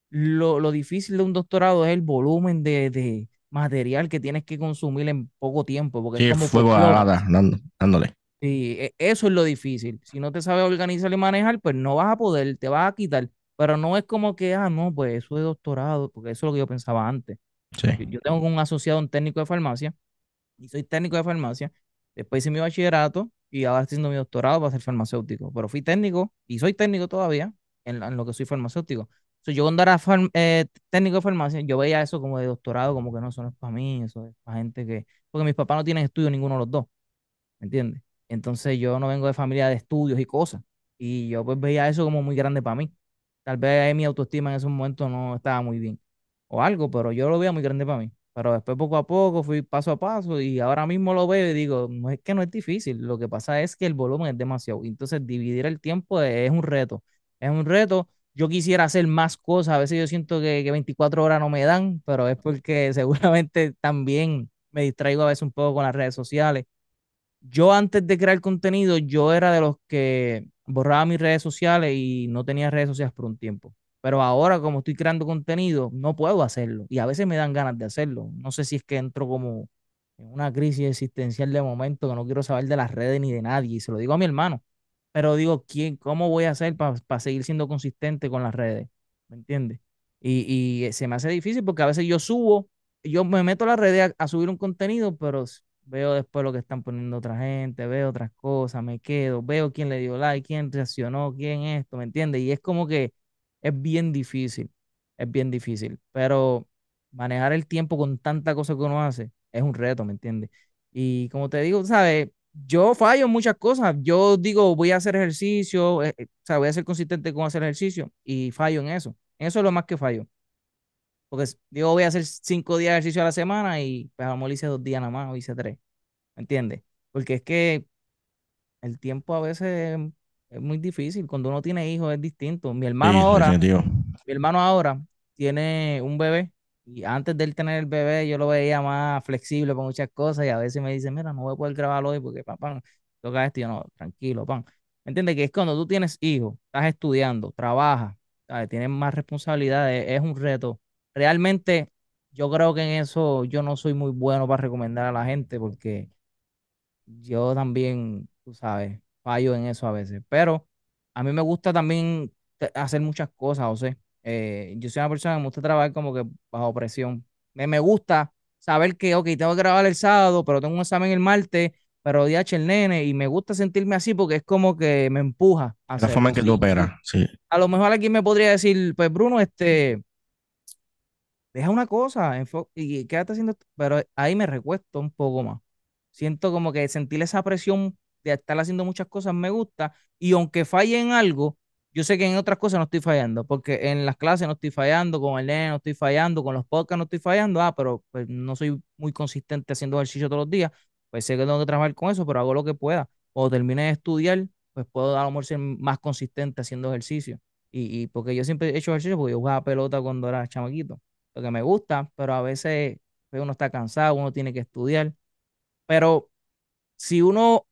Lo, difícil de un doctorado es el volumen de, material que tienes que consumir en poco tiempo. Porque es fuego a la, dándole. Sí, e, eso es lo difícil. Si no te sabes organizar y manejar, pues no vas a poder, te vas a quitar. Pero no es como que, ah, no, pues eso es doctorado, porque eso es lo que yo pensaba antes. Yo tengo un asociado, un técnico de farmacia, y soy técnico de farmacia. Después hice mi bachillerato y ahora estoy haciendo mi doctorado para ser farmacéutico. Pero fui técnico y soy técnico todavía en, lo que soy farmacéutico. So, yo cuando era eh, técnico de farmacia, yo veía eso como de doctorado, como que no, eso no es para mí, eso es para gente que... Porque mis papás no tienen estudio ninguno de los dos, ¿me entiendes? Entonces yo no vengo de familia de estudios y cosas. Y yo pues veía eso como muy grande para mí. Tal vez mi autoestima en ese momento no estaba muy bien o algo, pero yo lo veía muy grande para mí. Pero después poco a poco fui paso a paso y ahora mismo lo veo y digo, no es que no es difícil, lo que pasa es que el volumen es demasiado. Entonces dividir el tiempo es un reto, es un reto. Yo quisiera hacer más cosas, a veces yo siento que, que 24 horas no me dan, pero es porque seguramente también me distraigo a veces un poco con las redes sociales yo antes de crear contenido, yo era de los que borraba mis redes sociales y no tenía redes sociales por un tiempo. Pero ahora, como estoy creando contenido, no puedo hacerlo. Y a veces me dan ganas de hacerlo. No sé si es que entro como en una crisis existencial de momento que no quiero saber de las redes ni de nadie. Y se lo digo a mi hermano. Pero digo, ¿quién, ¿cómo voy a hacer para seguir siendo consistente con las redes? ¿Me entiendes? Y, y, se me hace difícil porque a veces yo subo, yo me meto a las redes a subir un contenido, pero veo después lo que están poniendo otra gente, veo otras cosas, me quedo, veo quién le dio like, quién reaccionó, quién esto, ¿me entiendes? Y es como que es bien difícil, es bien difícil, pero manejar el tiempo con tanta cosa que uno hace es un reto, ¿me entiendes? Y como te digo, ¿sabes? Yo fallo en muchas cosas. Yo digo, voy a hacer ejercicio, eh, eh, o sea, voy a ser consistente con hacer ejercicio y fallo en eso. eso es lo más que fallo. Porque digo, voy a hacer cinco días de ejercicio a la semana y pues a hice dos días nada más o hice tres. ¿Me entiendes? Porque es que el tiempo a veces es muy difícil. Cuando uno tiene hijos es distinto. Mi hermano ahora, mi hermano ahora tiene un bebé y antes de él tener el bebé yo lo veía más flexible con muchas cosas y a veces me dice, mira, no voy a poder grabarlo hoy porque papá toca esto y yo no, tranquilo, pan. ¿Me entiendes? Que es cuando tú tienes hijos, estás estudiando, trabajas, tienes más responsabilidades, es un reto realmente yo creo que en eso yo no soy muy bueno para recomendar a la gente porque yo también, tú sabes, fallo en eso a veces. Pero a mí me gusta también hacer muchas cosas, o sea, eh, yo soy una persona que me gusta trabajar como que bajo presión. Me, me gusta saber que, ok, tengo que grabar el sábado, pero tengo un examen el martes, pero DH el nene, y me gusta sentirme así porque es como que me empuja. A la forma en que tú operas, sí. A lo mejor aquí me podría decir, pues Bruno, este deja una cosa y quédate haciendo Pero ahí me recuesto un poco más. Siento como que sentir esa presión de estar haciendo muchas cosas me gusta. Y aunque falle en algo, yo sé que en otras cosas no estoy fallando, porque en las clases no estoy fallando, con el no estoy fallando, con los podcasts no estoy fallando. Ah, pero pues, no soy muy consistente haciendo ejercicio todos los días. Pues sé que tengo que trabajar con eso, pero hago lo que pueda. O termine de estudiar, pues puedo a lo mejor ser más consistente haciendo ejercicio. Y, y porque yo siempre he hecho ejercicio porque yo jugaba pelota cuando era chamaquito lo que me gusta, pero a veces pues, uno está cansado, uno tiene que estudiar. Pero si uno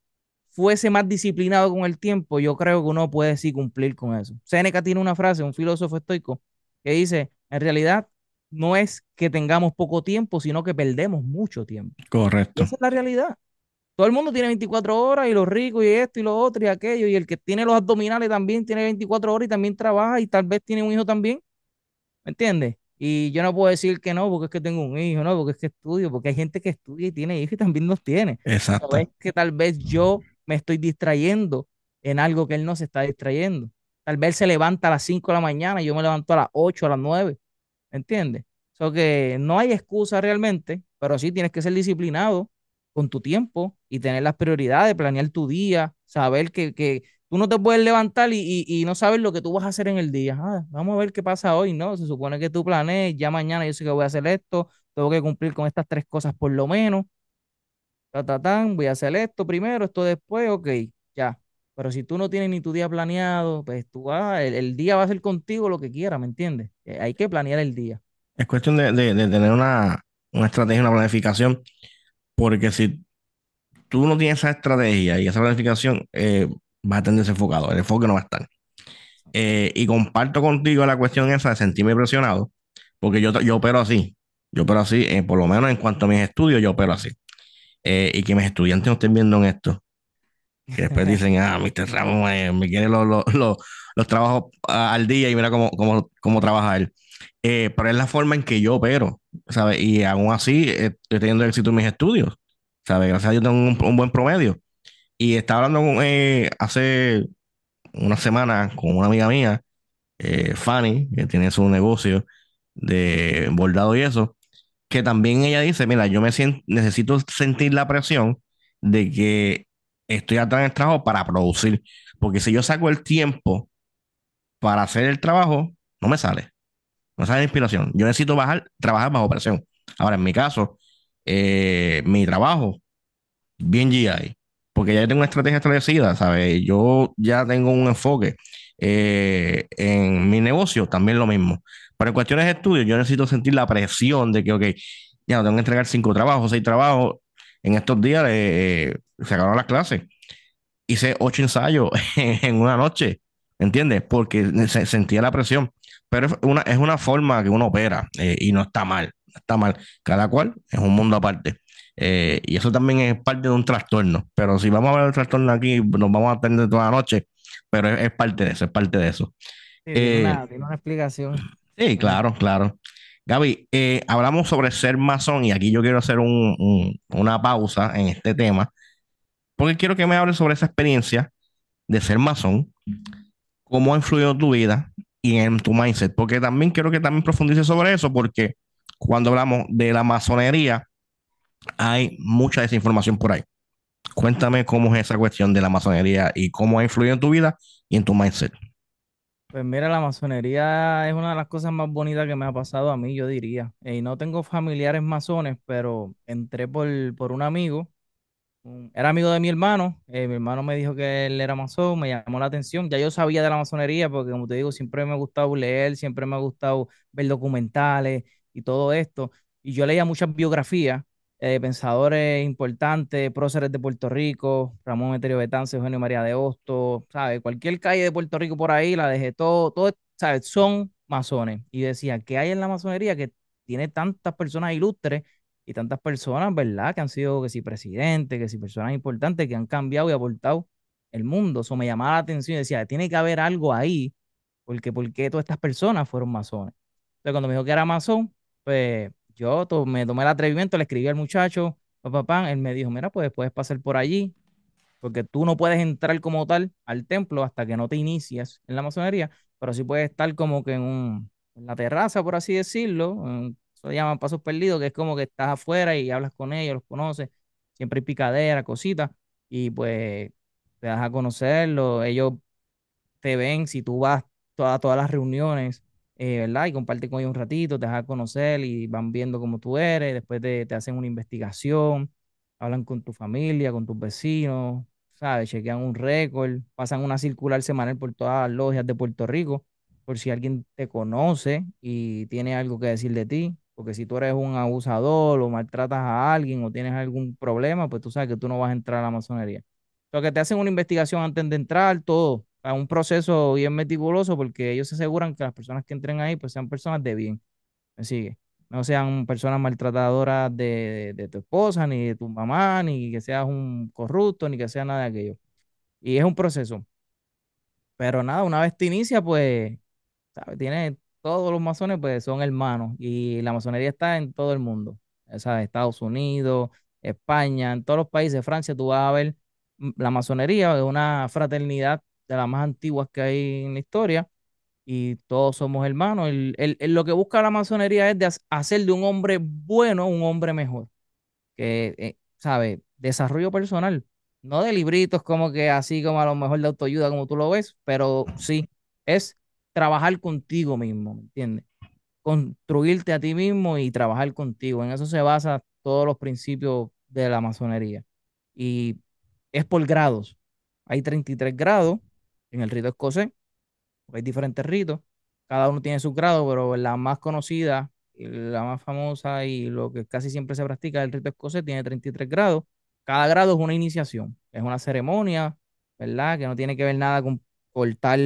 fuese más disciplinado con el tiempo, yo creo que uno puede sí cumplir con eso. Seneca tiene una frase, un filósofo estoico, que dice, en realidad no es que tengamos poco tiempo, sino que perdemos mucho tiempo. Correcto. esa es la realidad. Todo el mundo tiene 24 horas y los ricos y esto y lo otro y aquello y el que tiene los abdominales también tiene 24 horas y también trabaja y tal vez tiene un hijo también. ¿Me entiendes? Y yo no puedo decir que no, porque es que tengo un hijo, no, porque es que estudio, porque hay gente que estudia y tiene hijos y también los tiene. Exacto. que tal vez yo me estoy distrayendo en algo que él no se está distrayendo. Tal vez se levanta a las 5 de la mañana y yo me levanto a las 8, a las 9. ¿Entiendes? So que no hay excusa realmente, pero sí tienes que ser disciplinado con tu tiempo y tener las prioridades, planear tu día, saber que, que, Tú no te puedes levantar y, no sabes lo que tú vas a hacer en el día. Ah, vamos a ver qué pasa hoy, ¿no? Se supone que tú planees, ya mañana yo sé que voy a hacer esto, tengo que cumplir con estas tres cosas por lo menos. voy a hacer esto primero, esto después, ok, ya. Pero si tú no tienes ni tu día planeado, pues tú vas, el, día va a ser contigo lo que quiera, ¿me entiendes? Eh, hay que planear el día. Es cuestión de, tener una, una estrategia, una planificación, porque si tú no tienes esa estrategia y esa planificación, eh, vas a estar desenfocado, el enfoque no va a estar. Eh, y comparto contigo la cuestión esa de sentirme presionado, porque yo, yo opero así, yo opero así, eh, por lo menos en cuanto a mis estudios, yo opero así. Eh, y que mis estudiantes no estén viendo en esto. Que después dicen, ah, Mr. Ramos me quiere los, trabajos al día y mira cómo, cómo, cómo trabaja él. pero es la forma en que yo opero, ¿sabes? Y aún así estoy teniendo éxito en mis estudios, ¿sabes? Gracias a Dios tengo un buen promedio y estaba hablando eh, hace una semana con una amiga mía, eh, Fanny, que tiene su negocio de bordado y eso, que también ella dice, mira, yo me necesito sentir la presión de que estoy atrás en trabajo para producir, porque si yo saco el tiempo para hacer el trabajo, no me sale, no sale la inspiración. Yo necesito bajar, trabajar bajo presión. Ahora, en mi caso, eh, mi trabajo, bien GI, porque ya tengo una estrategia establecida, ¿sabes? Yo ya tengo un enfoque eh, en mi negocio, también lo mismo. Pero en cuestiones de estudio, yo necesito sentir la presión de que, ok, ya tengo que entregar cinco trabajos, seis trabajos. En estos días eh, eh, se acabaron las clases. Hice ocho ensayos en una noche, ¿entiendes? Porque se, sentía la presión. Pero es una, es una forma que uno opera y no está mal, no está mal. Cada cual es un mundo aparte. Eh, y eso también es parte de un trastorno. Pero si vamos a ver el trastorno aquí, nos vamos a atender toda la noche. Pero es, parte de eso, es parte de eso. Eh, una, explicación. Sí, claro, claro. Gaby, eh, hablamos sobre ser masón y aquí yo quiero hacer un, una pausa en este tema, porque quiero que me hables sobre esa experiencia de ser masón, cómo ha influido tu vida y en tu mindset, porque también quiero que también profundices sobre eso, porque cuando hablamos de la masonería, hay mucha desinformación por ahí. Cuéntame cómo es esa cuestión de la masonería y cómo ha influido en tu vida y en tu mindset. Pues mira, la masonería es una de las cosas más bonitas que me ha pasado a mí, yo diría. Y eh, no tengo familiares masones, pero entré por, un amigo. Era amigo de mi hermano. Eh, mi hermano me dijo que él era masón, me llamó la atención. Ya yo sabía de la masonería porque, como te digo, siempre me ha gustado leer, siempre me ha gustado ver documentales y todo esto. Y yo leía muchas biografías eh, pensadores importantes, próceres de Puerto Rico, Ramón Eterio Betance, Eugenio María de Hosto, ¿sabes? Cualquier calle de Puerto Rico por ahí, la dejé todo, todo, ¿sabes? Son masones. Y decía, ¿qué hay en la masonería que tiene tantas personas ilustres y tantas personas, ¿verdad? Que han sido, que si presidentes, que si personas importantes, que han cambiado y aportado el mundo. Eso me llamaba la atención y decía, tiene que haber algo ahí, porque ¿por qué todas estas personas fueron masones? Entonces, cuando me dijo que era masón, pues yo me tomé el atrevimiento, le escribí al muchacho, papá, papá, él me dijo, mira, pues puedes pasar por allí, porque tú no puedes entrar como tal al templo hasta que no te inicias en la masonería, pero sí puedes estar como que en, la terraza, por así decirlo, eso se llaman pasos perdidos, que es como que estás afuera y hablas con ellos, los conoces, siempre hay picadera, cositas, y pues te das a conocerlo, ellos te ven si tú vas a todas las reuniones eh, y comparte con ellos un ratito, te dejan conocer y van viendo cómo tú eres, después te, te hacen una investigación, hablan con tu familia, con tus vecinos, ¿sabes? Chequean un récord, pasan una circular semanal por todas las logias de Puerto Rico, por si alguien te conoce y tiene algo que decir de ti, porque si tú eres un abusador o maltratas a alguien o tienes algún problema, pues tú sabes que tú no vas a entrar a la masonería. Lo que te hacen una investigación antes de entrar, todo a un proceso bien meticuloso porque ellos se aseguran que las personas que entren ahí pues sean personas de bien. ¿Me No sean personas maltratadoras de, de, tu esposa, ni de tu mamá, ni que seas un corrupto, ni que sea nada de aquello. Y es un proceso. Pero nada, una vez te inicia, pues, ¿sabes? tiene todos los masones pues son hermanos y la masonería está en todo el mundo, o sea, Estados Unidos, España, en todos los países, Francia, tú vas a ver mm, la masonería es una fraternidad de las más antiguas que hay en la historia y todos somos hermanos. El, lo que busca la masonería es de hacer de un hombre bueno un hombre mejor. Que, eh, ¿sabe? Desarrollo personal. No de libritos como que así como a lo mejor de autoayuda como tú lo ves, pero sí, es trabajar contigo mismo, ¿me entiendes? Construirte a ti mismo y trabajar contigo. En eso se basa todos los principios de la masonería. Y es por grados. Hay 33 grados en el rito escocés. hay diferentes ritos, cada uno tiene su grado, pero la más conocida, la más famosa y lo que casi siempre se practica, el rito escocés, tiene 33 grados. Cada grado es una iniciación, es una ceremonia, ¿verdad? Que no tiene que ver nada con cortar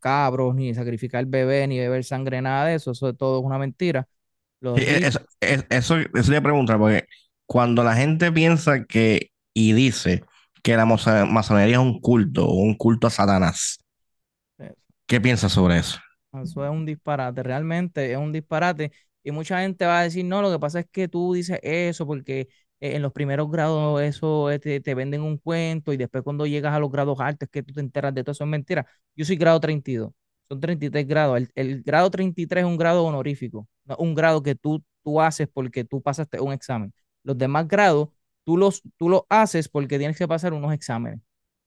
cabros, ni sacrificar bebés, ni beber sangre, nada de eso. Eso de todo es una mentira. E-, e-, eso, eso, le porque cuando la gente piensa que y dice que la masonería es un culto, un culto a Satanás. ¿Qué piensas sobre eso? Eso es un disparate, realmente es un disparate. Y mucha gente va a decir, no, lo que pasa es que tú dices eso porque eh, en los primeros grados eso eh, te, te venden un cuento y después cuando llegas a los grados altos es que tú te enteras de todo eso es mentira. Yo soy grado 32, son 33 grados. El, el grado 33 es un grado honorífico, un grado que tú, tú haces porque tú pasaste un examen. Los demás grados tú los, tú los haces porque tienes que pasar unos exámenes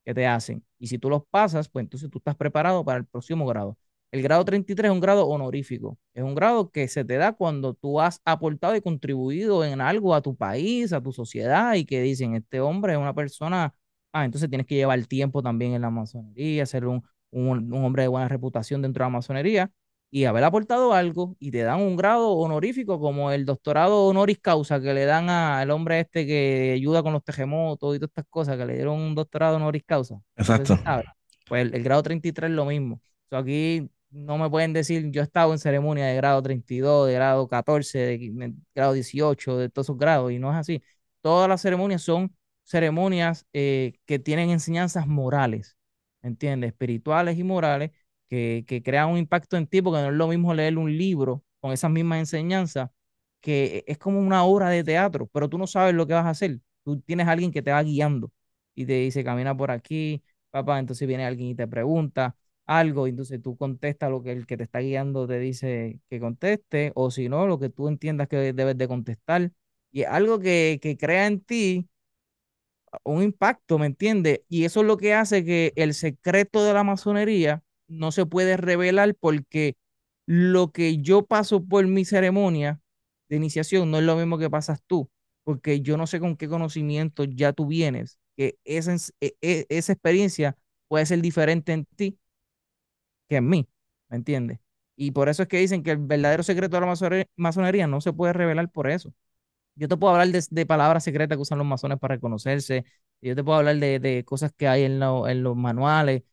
que te hacen. Y si tú los pasas, pues entonces tú estás preparado para el próximo grado. El grado 33 es un grado honorífico. Es un grado que se te da cuando tú has aportado y contribuido en algo a tu país, a tu sociedad, y que dicen, este hombre es una persona, ah, entonces tienes que llevar tiempo también en la masonería, ser un, un hombre de buena reputación dentro de la masonería y haber aportado algo y te dan un grado honorífico como el doctorado honoris causa que le dan al hombre este que ayuda con los terremotos y todas estas cosas, que le dieron un doctorado honoris causa. Exacto. pues el, grado 33 es lo mismo. aquí no me pueden decir, yo he estado en ceremonia de grado 32, de grado 14, de, grado 18, de todos esos grados, y no es así. Todas las ceremonias son ceremonias eh, que tienen enseñanzas morales, ¿entiendes? Espirituales y morales, que, crea un impacto en ti, porque no es lo mismo leer un libro con esas mismas enseñanzas, que es como una obra de teatro, pero tú no sabes lo que vas a hacer. Tú tienes a alguien que te va guiando y te dice, camina por aquí, papá, entonces viene alguien y te pregunta algo, y entonces tú contestas lo que el que te está guiando te dice que conteste, o si no, lo que tú entiendas que debes de contestar. Y algo que, que crea en ti un impacto, ¿me entiendes? Y eso es lo que hace que el secreto de la masonería no se puede revelar porque lo que yo paso por mi ceremonia de iniciación no es lo mismo que pasas tú, porque yo no sé con qué conocimiento ya tú vienes, que esa, e, e, esa experiencia puede ser diferente en ti que en mí, ¿me entiendes? Y por eso es que dicen que el verdadero secreto de la masonería, no se puede revelar por eso. Yo te puedo hablar de, palabras secretas que usan los masones para reconocerse, yo te puedo hablar de, cosas que hay en, en los manuales,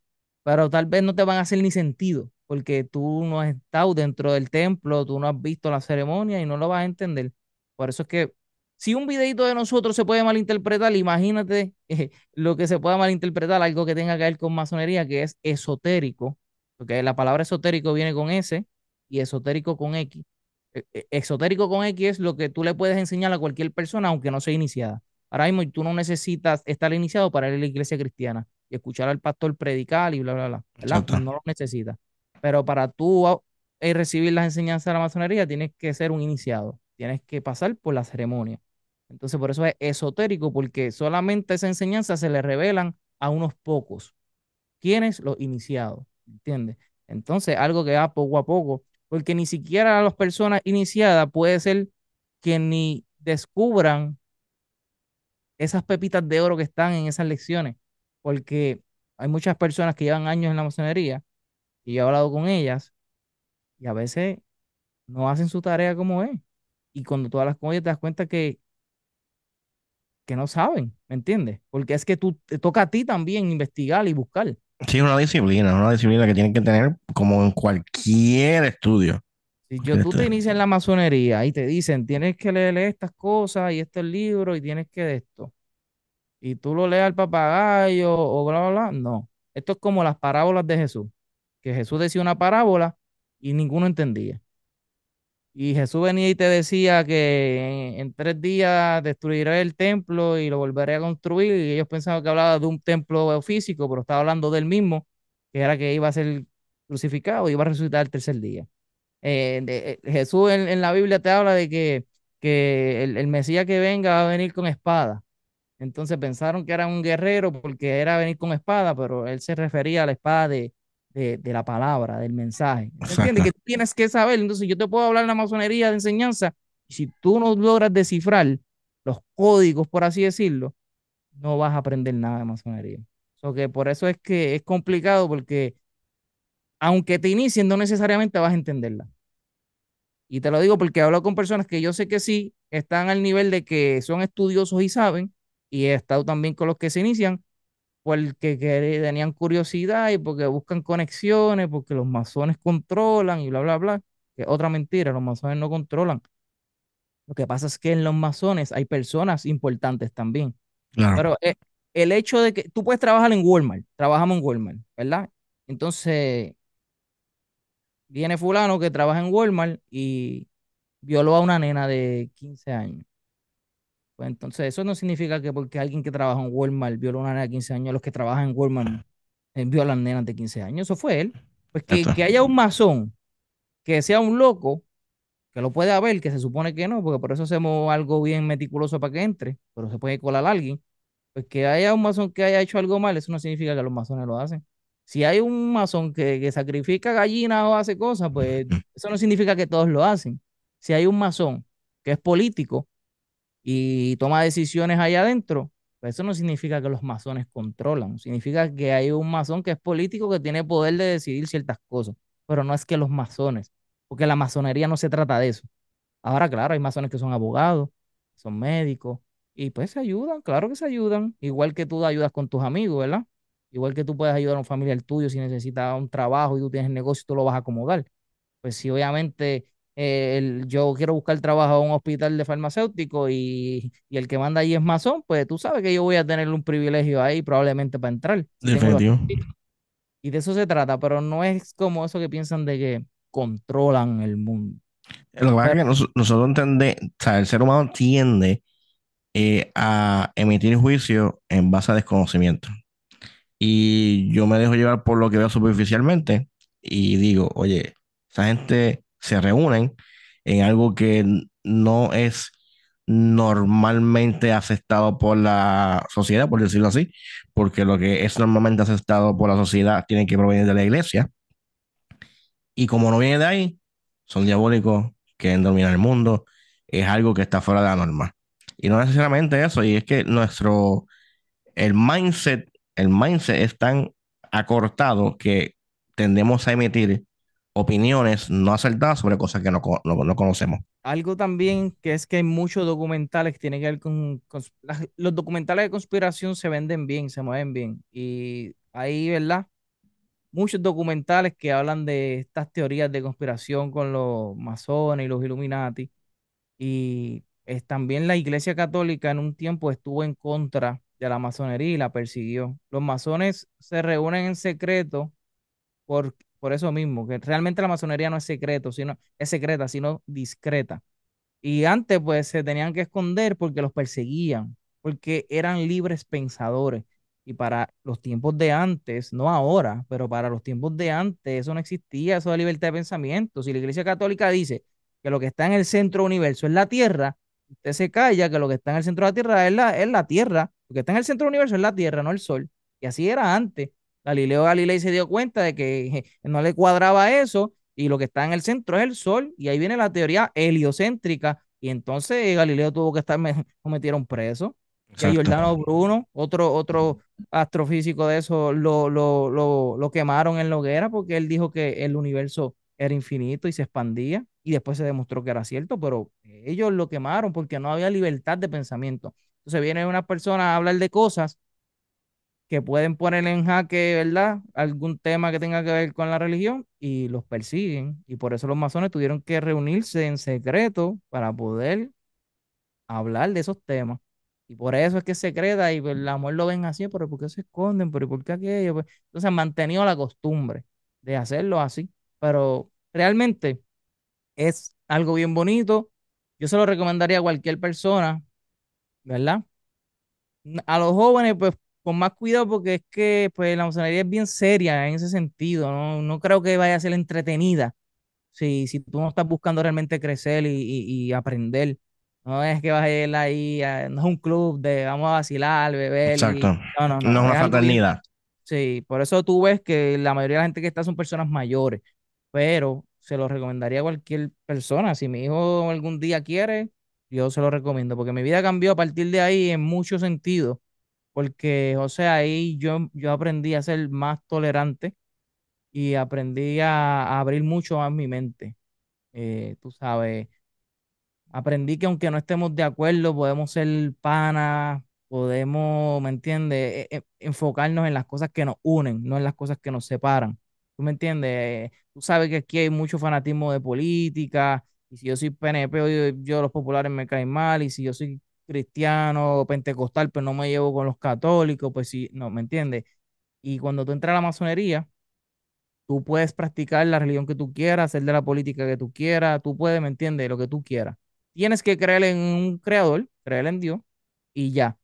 pero tal vez no te van a hacer ni sentido, porque tú no has estado dentro del templo, tú no has visto la ceremonia y no lo vas a entender. Por eso es que si un videito de nosotros se puede malinterpretar, imagínate lo que se puede malinterpretar, algo que tenga que ver con masonería, que es esotérico, porque la palabra esotérico viene con S y esotérico con X. E, e, esotérico con X es lo que tú le puedes enseñar a cualquier persona, aunque no sea iniciada. Ahora mismo tú no necesitas estar iniciado para ir a la iglesia cristiana y escuchar al pastor predicar y bla, bla, bla. Pues no lo necesitas. Pero para tú ah, eh, recibir las enseñanzas de la masonería tienes que ser un iniciado, tienes que pasar por la ceremonia. Entonces, por eso es esotérico, porque solamente esa enseñanza se le revelan a unos pocos. ¿Quiénes? Los iniciados, ¿entiendes? Entonces, algo que va poco a poco, porque ni siquiera a las personas iniciadas puede ser que ni descubran esas pepitas de oro que están en esas lecciones, porque hay muchas personas que llevan años en la masonería y yo he hablado con ellas y a veces no hacen su tarea como es. Y cuando todas las con te das cuenta que, que no saben, ¿me entiendes? Porque es que tú, te toca a ti también investigar y buscar. Sí, una disciplina, una disciplina que tienes que tener como en cualquier estudio. Si yo, tú te inicias en la masonería y te dicen, tienes que leer estas cosas y este libro y tienes que de esto y tú lo leas al papagayo o bla, bla, bla. No. Esto es como las parábolas de Jesús, que Jesús decía una parábola y ninguno entendía. Y Jesús venía y te decía que en, tres días destruiré el templo y lo volveré a construir. Y ellos pensaban que hablaba de un templo físico, pero estaba hablando del mismo, que era que iba a ser crucificado y iba a resucitar el tercer día. Eh, eh, Jesús en, la Biblia te habla de que, que el, el Mesías que venga va a venir con espada entonces pensaron que era un guerrero porque era venir con espada, pero él se refería a la espada de, de, la palabra, del mensaje. ¿Entiendes? Que tienes que saber. Entonces yo te puedo hablar la masonería de enseñanza y si tú no logras descifrar los códigos, por así decirlo, no vas a aprender nada de masonería. que por eso es que es complicado porque aunque te inicien, no necesariamente vas a entenderla. Y te lo digo porque he hablado con personas que yo sé que sí están al nivel de que son estudiosos y saben, y he estado también con los que se inician porque tenían curiosidad y porque buscan conexiones, porque los masones controlan y bla, bla, bla. Que otra mentira, los masones no controlan. Lo que pasa es que en los masones hay personas importantes también. Claro. Pero eh, el hecho de que tú puedes trabajar en Walmart, trabajamos en Walmart, ¿verdad? Entonces, viene fulano que trabaja en Walmart y violó a una nena de 15 años. Pues, entonces eso no significa que porque alguien que trabaja en Walmart viola una nena de 15 años, los que trabajan en Walmart eh, violan nena de 15 años. Eso fue él. Pues que, haya un masón, que sea un loco, que lo puede haber, que se supone que no, porque por eso hacemos algo bien meticuloso para que entre, pero se puede colar a alguien. Pues que haya un masón que haya hecho algo mal, eso no significa que los masones lo hacen. Si hay un masón que, que sacrifica gallinas o hace cosas, pues eso no significa que todos lo hacen. Si hay un masón que es político y toma decisiones allá adentro, pues eso no significa que los masones controlan, significa que hay un masón que es político que tiene poder de decidir ciertas cosas, pero no es que los masones, porque la masonería no se trata de eso. Ahora, claro, hay masones que son abogados, son médicos, y pues se ayudan, claro que se ayudan, igual que tú ayudas con tus amigos, ¿verdad? Igual que tú puedes ayudar a un familiar tuyo si necesita un trabajo y tú tienes negocio, tú lo vas a acomodar. Pues si obviamente eh, yo quiero buscar trabajo a un hospital de farmacéutico y, el que manda ahí es mazón, pues tú sabes que yo voy a tener un privilegio ahí probablemente para entrar. Definitivo. Y de eso se trata, pero no es como eso que piensan de que controlan el mundo. Lo que pasa es que nosotros entendemos, o el ser humano tiende eh, a emitir juicio en base a desconocimiento. Y yo me dejo llevar por lo que veo superficialmente y digo, oye, esa gente se reúnen en algo que no es normalmente aceptado por la sociedad, por decirlo así, porque lo que es normalmente aceptado por la sociedad tiene que provenir de la iglesia. Y como no viene de ahí, son diabólicos, quieren dominar el mundo, es algo que está fuera de la norma. Y no necesariamente eso, y es que nuestro, el mindset, el mindset es tan acortado que tendemos a emitir opiniones no acertadas sobre cosas que no, conocemos. Algo también que es que hay muchos documentales que tienen que ver con, los documentales de conspiración se venden bien, se mueven bien. Y ahí, ¿verdad? Muchos documentales que hablan de estas teorías de conspiración con los masones y los Illuminati. Y es, también la Iglesia Católica en un tiempo estuvo en contra de la masonería y la persiguió. Los masones se reúnen en secreto por por eso mismo, que realmente la masonería no es secreto, sino es secreta, sino discreta. Y antes pues se tenían que esconder porque los perseguían, porque eran libres pensadores. Y para los tiempos de antes, no ahora, pero para los tiempos de antes, eso no existía, eso de libertad de pensamiento. Si la Iglesia Católica dice que lo que está en el centro universo es la Tierra, usted se calla que lo que está en el centro de la Tierra es la, es la Tierra, lo que está en el centro del universo es la Tierra, no el Sol. Y así era antes. Galileo Galilei se dio cuenta de que no le cuadraba eso y lo que está en el centro es el Sol y ahí viene la teoría heliocéntrica y entonces Galileo tuvo que estar, metido lo metieron preso. Y Giordano Bruno, otro, otro astrofísico de eso, lo, lo, lo, lo quemaron en la hoguera porque él dijo que el universo era infinito y se expandía y después se demostró que era cierto, pero ellos lo quemaron porque no había libertad de pensamiento. Entonces viene una persona a hablar de cosas que pueden poner en jaque, ¿verdad?, algún tema que tenga que ver con la religión y los persiguen. Y por eso los masones tuvieron que reunirse en secreto para poder hablar de esos temas. Y por eso es que se secreta y la pues, el amor lo ven así, pero ¿por qué se esconden? por qué aquello? Pues, entonces han mantenido la costumbre de hacerlo así. Pero realmente es algo bien bonito. Yo se lo recomendaría a cualquier persona, ¿verdad? A los jóvenes, pues con más cuidado porque es que pues, la masonería es bien seria en ese sentido, no, no creo que vaya a ser entretenida si, si tú no estás buscando realmente crecer y, aprender. No es que vas a ir ahí, no es un club de vamos a vacilar, beber. Exacto. no, no, no, no es una fraternidad. Sí, por eso tú ves que la mayoría de la gente que está son personas mayores, pero se lo recomendaría a cualquier persona. Si mi hijo algún día quiere, yo se lo recomiendo, porque mi vida cambió a partir de ahí en muchos sentidos porque, o sea, ahí yo, yo aprendí a ser más tolerante y aprendí a, abrir mucho más mi mente. Eh, tú sabes, aprendí que aunque no estemos de acuerdo, podemos ser panas, podemos, ¿me entiendes? E, e, enfocarnos en las cosas que nos unen, no en las cosas que nos separan. ¿Tú me entiendes? Tú sabes que aquí hay mucho fanatismo de política, y si yo soy PNP, yo, yo los populares me caen mal, y si yo soy cristiano, pentecostal, pero pues, no me llevo con los católicos, pues sí, no, ¿me entiendes? Y cuando tú entras a la masonería, tú puedes practicar la religión que tú quieras, hacer de la política que tú quieras, tú puedes, ¿me entiendes? Lo que tú quieras. Tienes que creer en un creador, creer en Dios y ya.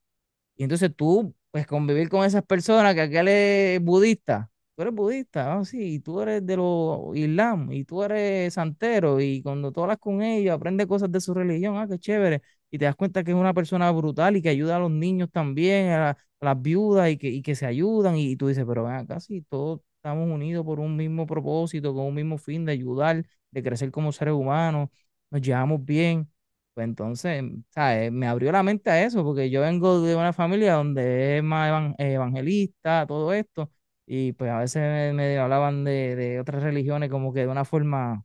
Y entonces tú, pues convivir con esas personas, que aquel es budista, tú eres budista, ¿no? Ah, sí, y tú eres de los islam, y tú eres santero, y cuando tú hablas con ellos, aprende cosas de su religión, ah, qué chévere y te das cuenta que es una persona brutal y que ayuda a los niños también, a, las viudas y que, que se ayudan y, tú dices, pero ven casi todos estamos unidos por un mismo propósito, con un mismo fin de ayudar, de crecer como seres humanos, nos llevamos bien. Pues entonces, mm, ¿sabes? Me abrió la mente a eso, porque yo vengo de una familia donde es más eh, evangelista, todo esto, y pues a veces me, hablaban de, otras religiones como que de una forma,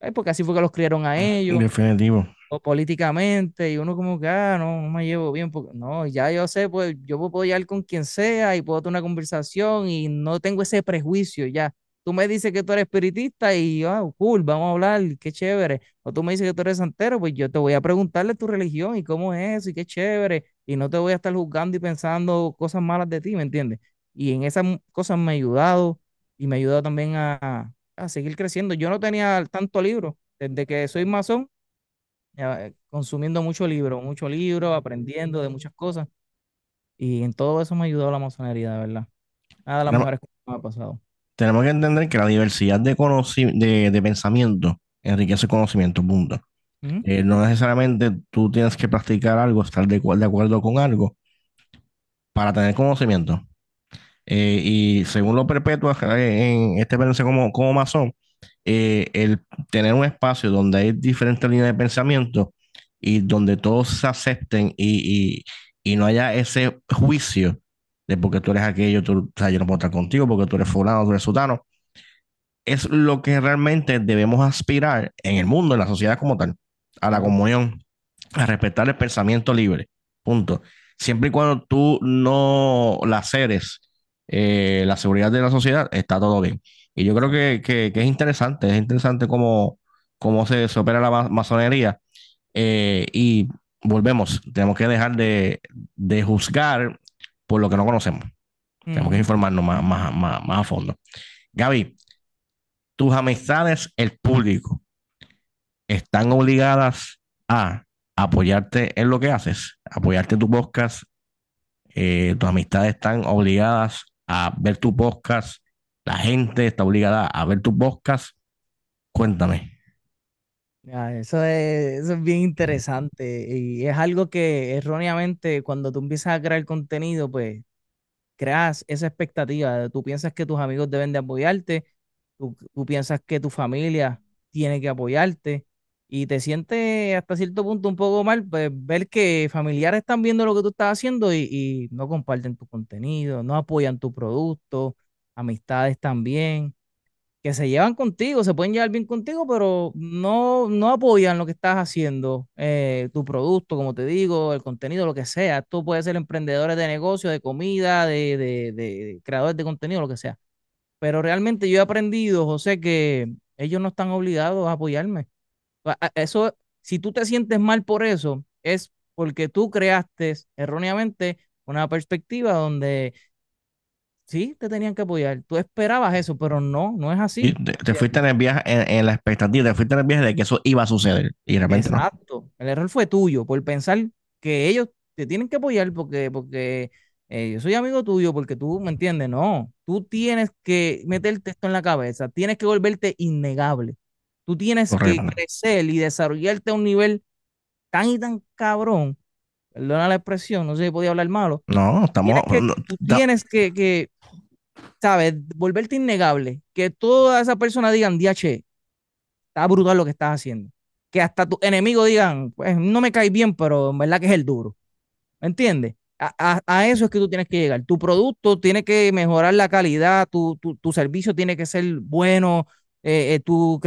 eh, porque así fue que los criaron a ah, ellos. Definitivo o políticamente, y uno como que, ah, no, me llevo bien, porque no, ya yo sé, pues yo puedo llegar con quien sea y puedo tener una conversación y no tengo ese prejuicio ya. Tú me dices que tú eres espiritista y ah, cool, vamos a hablar, qué chévere. O tú me dices que tú eres santero, pues yo te voy a preguntarle tu religión y cómo es eso y qué chévere. Y no te voy a estar juzgando y pensando cosas malas de ti, ¿me entiendes? Y en esas cosas me ha ayudado y me ha ayudado también a, a seguir creciendo. Yo no tenía tanto libro. Desde que soy masón, eh, consumiendo mucho libro, mucho libro, aprendiendo de muchas cosas. Y en todo eso me ha ayudado la masonería, de verdad. Nada de las mujeres que me ha pasado. Tenemos que entender que la diversidad de, de, pensamiento enriquece conocimiento, punto. Eh, no necesariamente tú tienes que practicar algo, estar de, acuerdo con algo para tener conocimiento. Eh, y según lo perpetua en este pensamiento como, como masón, eh, el tener un espacio donde hay diferentes líneas de pensamiento y donde todos se acepten y, no haya ese juicio de porque tú eres aquello, tú, o sea, yo no puedo estar contigo, porque tú eres fulano, tú eres sultano Es lo que realmente debemos aspirar en el mundo, en la sociedad como tal, a la comunión, a respetar el pensamiento libre, punto. Siempre y cuando tú no la eh, la seguridad de la sociedad, está todo bien. Y yo creo que, es interesante, es interesante cómo, se, opera la masonería. Eh, y volvemos, tenemos que dejar de, juzgar por lo que no conocemos. Tenemos que mm. informarnos más, a fondo. Gaby, tus amistades, el público, están obligadas a apoyarte en lo que haces, apoyarte en tus podcast. Eh, tus amistades están obligadas a ver tus podcast, la gente está obligada a ver tus podcasts. Cuéntame. eso, es, es bien interesante y es algo que erróneamente cuando tú empiezas a crear contenido, pues creas esa expectativa. Tú piensas que tus amigos deben de apoyarte, tú, piensas que tu familia tiene que apoyarte y te sientes hasta cierto punto un poco mal, pues ver que familiares están viendo lo que tú estás haciendo y no comparten tu contenido, no apoyan tu producto, amistades también, que se llevan contigo, se pueden llevar bien contigo, pero no, no apoyan lo que estás haciendo, eh, tu producto, como te digo, el contenido, lo que sea. Tú puedes ser emprendedores de negocio, de comida, de, de, de, de creadores de contenido, lo que sea. Pero realmente yo he aprendido, José, que ellos no están obligados a apoyarme. Eso, si tú te sientes mal por eso, es porque tú creaste erróneamente una perspectiva donde sí, te tenían que apoyar. Tú esperabas eso, pero no, no es así. Te, fuiste en el viaje, en, la expectativa, te fuiste en el viaje de que eso iba a suceder. Y de Exacto. No. El error fue tuyo por pensar que ellos te tienen que apoyar porque, porque eh, yo soy amigo tuyo, porque tú me entiendes. No, tú tienes que meterte esto en la cabeza, tienes que volverte innegable. Tú tienes que crecer y desarrollarte a un nivel tan y tan cabrón. Perdona la expresión, no sé si podía hablar malo. No, estamos. Tienes tienes que ¿sabes? Volverte innegable. Que todas esas personas digan, diache, está brutal lo que estás haciendo. Que hasta tu enemigo digan, pues no me cae bien, pero en verdad que es el duro. ¿Me entiendes? A, eso es que tú tienes que llegar. Tu producto tiene que mejorar la calidad, tu, servicio tiene que ser bueno, eh, eh, tu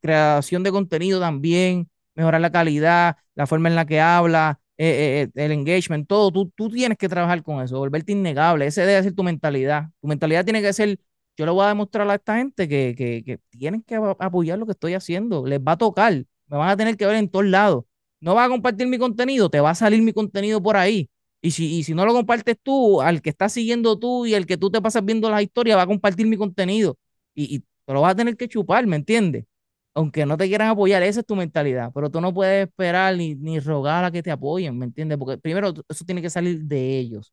creación de contenido también, mejorar la calidad, la forma en la que habla, eh, eh, el engagement, todo, tú, tú tienes que trabajar con eso, volverte innegable, ese debe ser tu mentalidad. Tu mentalidad tiene que ser, yo le voy a demostrar a esta gente que, que, que tienen que apoyar lo que estoy haciendo, les va a tocar, me van a tener que ver en todos lados. No va a compartir mi contenido, te va a salir mi contenido por ahí. Y si, si no lo compartes tú, al que estás siguiendo tú y al que tú te pasas viendo las historias, va a compartir mi contenido. Y, y te lo vas a tener que chupar, ¿me entiendes? aunque no te quieran apoyar, esa es tu mentalidad, pero tú no puedes esperar ni, ni rogar a que te apoyen, ¿me entiendes? Porque primero eso tiene que salir de ellos,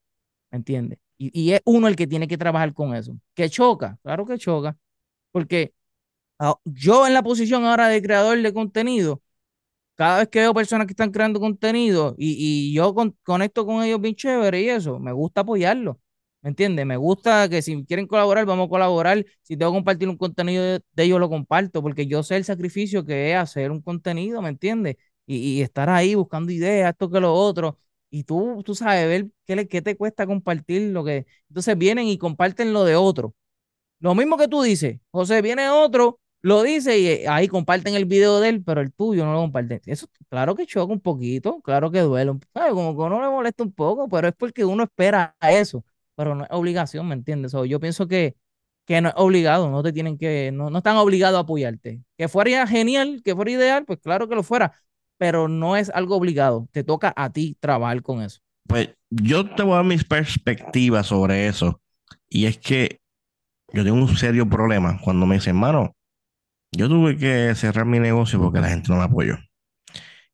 ¿me entiendes? Y, es uno el que tiene que trabajar con eso. Que choca, claro que choca, porque ah, yo en la posición ahora de creador de contenido, cada vez que veo personas que están creando contenido y, yo conecto con ellos bien chévere y eso, me gusta apoyarlo. ¿Me entiendes? Me gusta que si quieren colaborar, vamos a colaborar. Si tengo que compartir un contenido de, ellos, lo comparto, porque yo sé el sacrificio que es hacer un contenido, ¿me entiendes? Y, estar ahí buscando ideas, esto que lo otro. Y tú, tú sabes ver qué, te cuesta compartir lo que. Entonces vienen y comparten lo de otro. Lo mismo que tú dices, José, viene otro, lo dice y eh, ahí comparten el video de él, pero el tuyo no lo comparten. Eso, claro que choca un poquito, claro que duele. Como que uno le molesta un poco, pero es porque uno espera eso pero no es obligación, ¿me entiendes? yo pienso que, que no es obligado, no te tienen que, no, no están obligados a apoyarte. Que fuera genial, que fuera ideal, pues claro que lo fuera, pero no es algo obligado, te toca a ti trabajar con eso. Pues yo te voy a dar mis perspectivas sobre eso, y es que yo tengo un serio problema cuando me dicen, hermano, yo tuve que cerrar mi negocio porque la gente no me apoyó.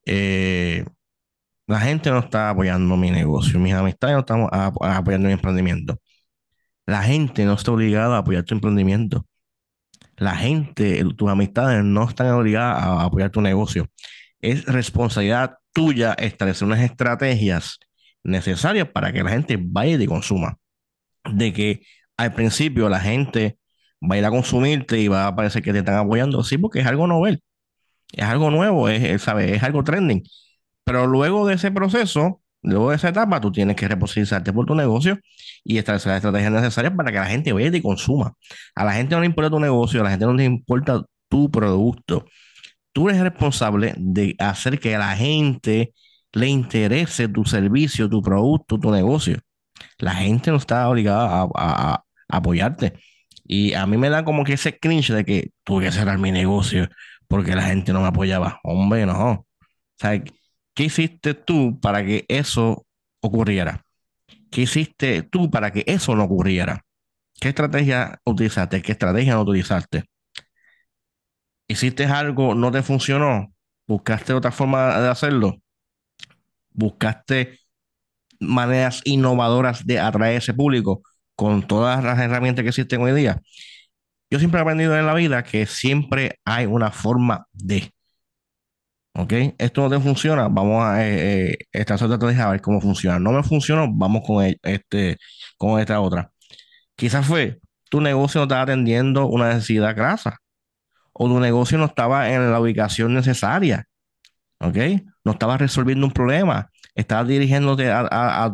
Eh, la gente no está apoyando mi negocio, mis amistades no están apoyando mi emprendimiento. La gente no está obligada a apoyar tu emprendimiento. La gente, tus amistades no están obligadas a apoyar tu negocio. Es responsabilidad tuya establecer unas estrategias necesarias para que la gente vaya y te consuma. De que al principio la gente va a ir a consumirte y va a parecer que te están apoyando, sí, porque es algo novel, es algo nuevo, es, es algo trending. Pero luego de ese proceso, luego de esa etapa, tú tienes que responsabilizarte por tu negocio y establecer las estrategias necesarias para que la gente vaya y consuma. A la gente no le importa tu negocio, a la gente no le importa tu producto. Tú eres responsable de hacer que a la gente le interese tu servicio, tu producto, tu negocio. La gente no está obligada a, apoyarte. Y a mí me da como que ese cringe de que tuve que cerrar mi negocio porque la gente no me apoyaba. Hombre, no. O sea, ¿Qué hiciste tú para que eso ocurriera? ¿Qué hiciste tú para que eso no ocurriera? ¿Qué estrategia utilizaste? ¿Qué estrategia no utilizaste? ¿Hiciste algo, no te funcionó? ¿Buscaste otra forma de hacerlo? ¿Buscaste maneras innovadoras de atraer ese público con todas las herramientas que existen hoy día? Yo siempre he aprendido en la vida que siempre hay una forma de. ¿Ok? Esto no te funciona, vamos a eh, eh, esta otra a ver cómo funciona. No me funcionó, vamos con, este, esta otra. Quizás fue tu negocio no estaba atendiendo una necesidad grasa o tu negocio no estaba en la ubicación necesaria. ¿Ok? No estaba resolviendo un problema, estabas dirigiéndote a,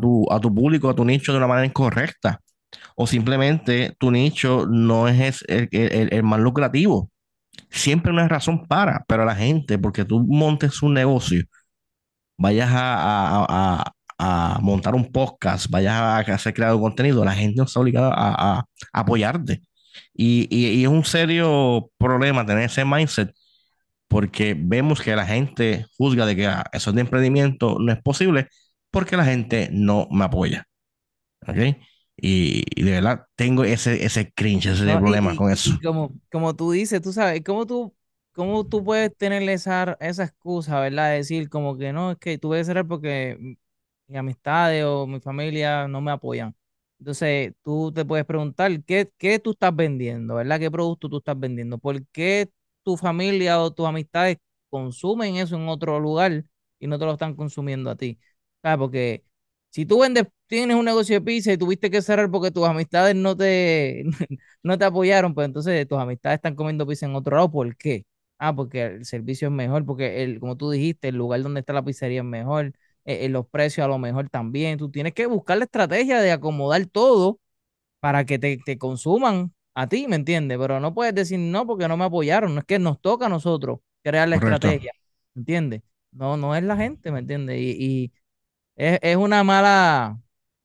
tu, público, a tu nicho de una manera incorrecta o simplemente tu nicho no es el más lucrativo siempre una razón para, pero la gente, porque tú montes un negocio, vayas a, a, a, montar un podcast, vayas a hacer creado contenido, la gente no está obligada a, apoyarte. Y, y, es un serio problema tener ese mindset, porque vemos que la gente juzga de que ah, eso de emprendimiento no es posible porque la gente no me apoya. ¿Okay? Y, de verdad, tengo ese, ese cringe, ese problema con eso. como, como tú dices, tú sabes, ¿cómo tú, cómo tú puedes tener esa, esa excusa, verdad? decir como que no, es que tuve que cerrar porque mis amistades o mi familia no me apoyan. Entonces, tú te puedes preguntar qué, qué tú estás vendiendo, ¿verdad? ¿Qué producto tú estás vendiendo? ¿Por qué tu familia o tus amistades consumen eso en otro lugar y no te lo están consumiendo a ti? ¿Sabes? Porque si tú vendes, tienes un negocio de pizza y tuviste que cerrar porque tus amistades no te, no te apoyaron, pues entonces tus amistades están comiendo pizza en otro lado. ¿Por qué? Ah, porque el servicio es mejor, porque el, como tú dijiste, el lugar donde está la pizzería es mejor, eh, eh, los precios a lo mejor también. Tú tienes que buscar la estrategia de acomodar todo para que te, consuman a ti, ¿me entiendes? Pero no puedes decir no porque no me apoyaron. No es que nos toca a nosotros crear la estrategia, ¿me entiendes? No, no es la gente, ¿me entiendes? y es, una mala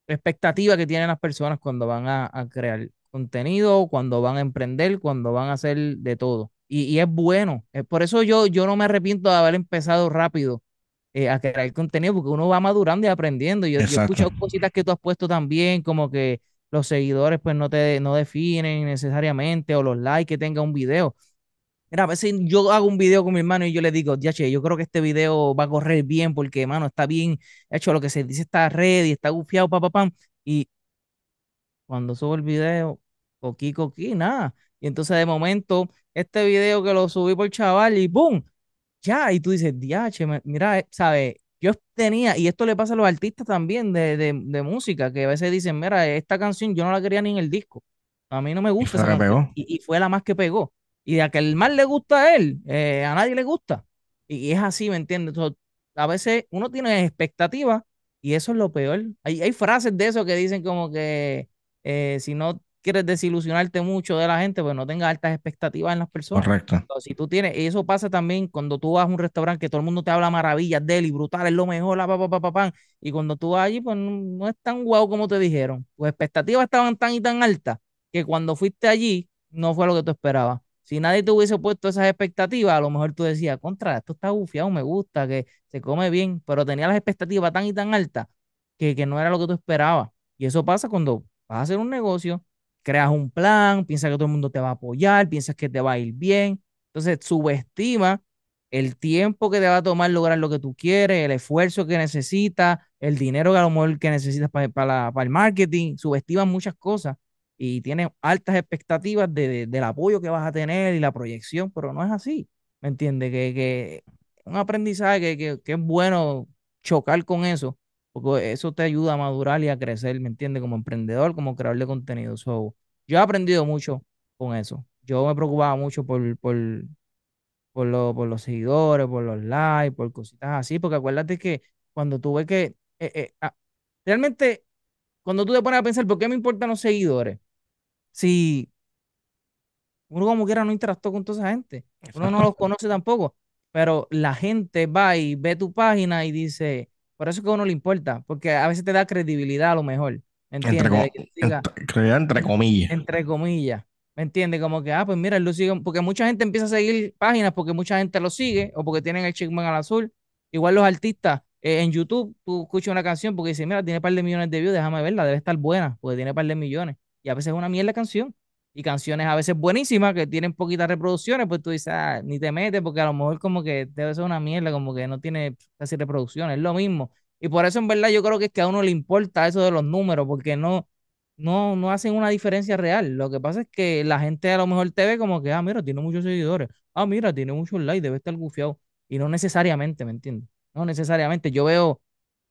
expectativa que tienen las personas cuando van a, crear contenido, cuando van a emprender, cuando van a hacer de todo. Y, es bueno. Por eso yo, yo no me arrepiento de haber empezado rápido eh, a crear contenido, porque uno va madurando y aprendiendo. Yo, yo he escuchado cositas que tú has puesto también, como que los seguidores pues no te no definen necesariamente o los likes que tenga un video. Mira, a veces yo hago un video con mi hermano y yo le digo, ya yo creo que este video va a correr bien porque, hermano, está bien hecho lo que se dice, está ready, está gufiado, papá, pam. Y cuando subo el video, coquí, coquí, nada. Y entonces de momento, este video que lo subí por chaval y ¡boom! Ya, y tú dices, ya mira, eh, ¿sabes? Yo tenía, y esto le pasa a los artistas también de, música, que a veces dicen, mira, esta canción yo no la quería ni en el disco. A mí no me gusta. y fue la más que pegó y de que el mal le gusta a él, eh, a nadie le gusta. Y, es así, ¿me entiendes? a veces uno tiene expectativas y eso es lo peor. Hay, frases de eso que dicen como que eh, si no quieres desilusionarte mucho de la gente, pues no tengas altas expectativas en las personas. Correcto. si tú tienes, y eso pasa también cuando tú vas a un restaurante que todo el mundo te habla maravillas de él y brutal, es lo mejor, la pa pa, Y cuando tú vas allí, pues no, no es tan guau como te dijeron. Tus expectativas estaban tan y tan altas que cuando fuiste allí no fue lo que tú esperabas. Si nadie te hubiese puesto esas expectativas, a lo mejor tú decías, contra, esto está bufiado, me gusta, que se come bien, pero tenía las expectativas tan y tan altas que, que no era lo que tú esperabas. Y eso pasa cuando vas a hacer un negocio, creas un plan, piensas que todo el mundo te va a apoyar, piensas que te va a ir bien. Entonces, subestima el tiempo que te va a tomar lograr lo que tú quieres, el esfuerzo que necesitas, el dinero que a lo mejor que necesitas para, para, el marketing, subestima muchas cosas y tienes altas expectativas de, de, del apoyo que vas a tener y la proyección, pero no es así, ¿me entiendes? Que, que un aprendizaje que, es bueno chocar con eso, porque eso te ayuda a madurar y a crecer, ¿me entiendes? Como emprendedor, como creador de contenido. So, yo he aprendido mucho con eso. Yo me preocupaba mucho por, por, por, los seguidores, por los likes, por cositas así, porque acuérdate que cuando tú ves que... Eh, eh, ah, realmente, cuando tú te pones a pensar, ¿por qué me importan los seguidores? si uno como quiera no interactúa con toda esa gente, uno no los conoce tampoco, pero la gente va y ve tu página y dice, por eso es que a uno le importa, porque a veces te da credibilidad a lo mejor. ¿me ¿Entiendes? Entre, entre, comillas. ¿Me entiendes? Como que, ah, pues mira, lo sigue, porque mucha gente empieza a seguir páginas porque mucha gente lo sigue o porque tienen el checkman al azul. Igual los artistas eh, en YouTube, tú escuchas una canción porque dices, mira, tiene un par de millones de views, déjame verla, debe estar buena porque tiene un par de millones y a veces es una mierda canción. Y canciones a veces buenísimas que tienen poquitas reproducciones, pues tú dices, ah, ni te metes, porque a lo mejor como que debe ser una mierda, como que no tiene casi reproducciones, es lo mismo. Y por eso en verdad yo creo que es que a uno le importa eso de los números, porque no, no, no hacen una diferencia real. Lo que pasa es que la gente a lo mejor te ve como que, ah, mira, tiene muchos seguidores, ah, mira, tiene muchos likes, debe estar gufiado. Y no necesariamente, ¿me entiendes? No necesariamente. Yo veo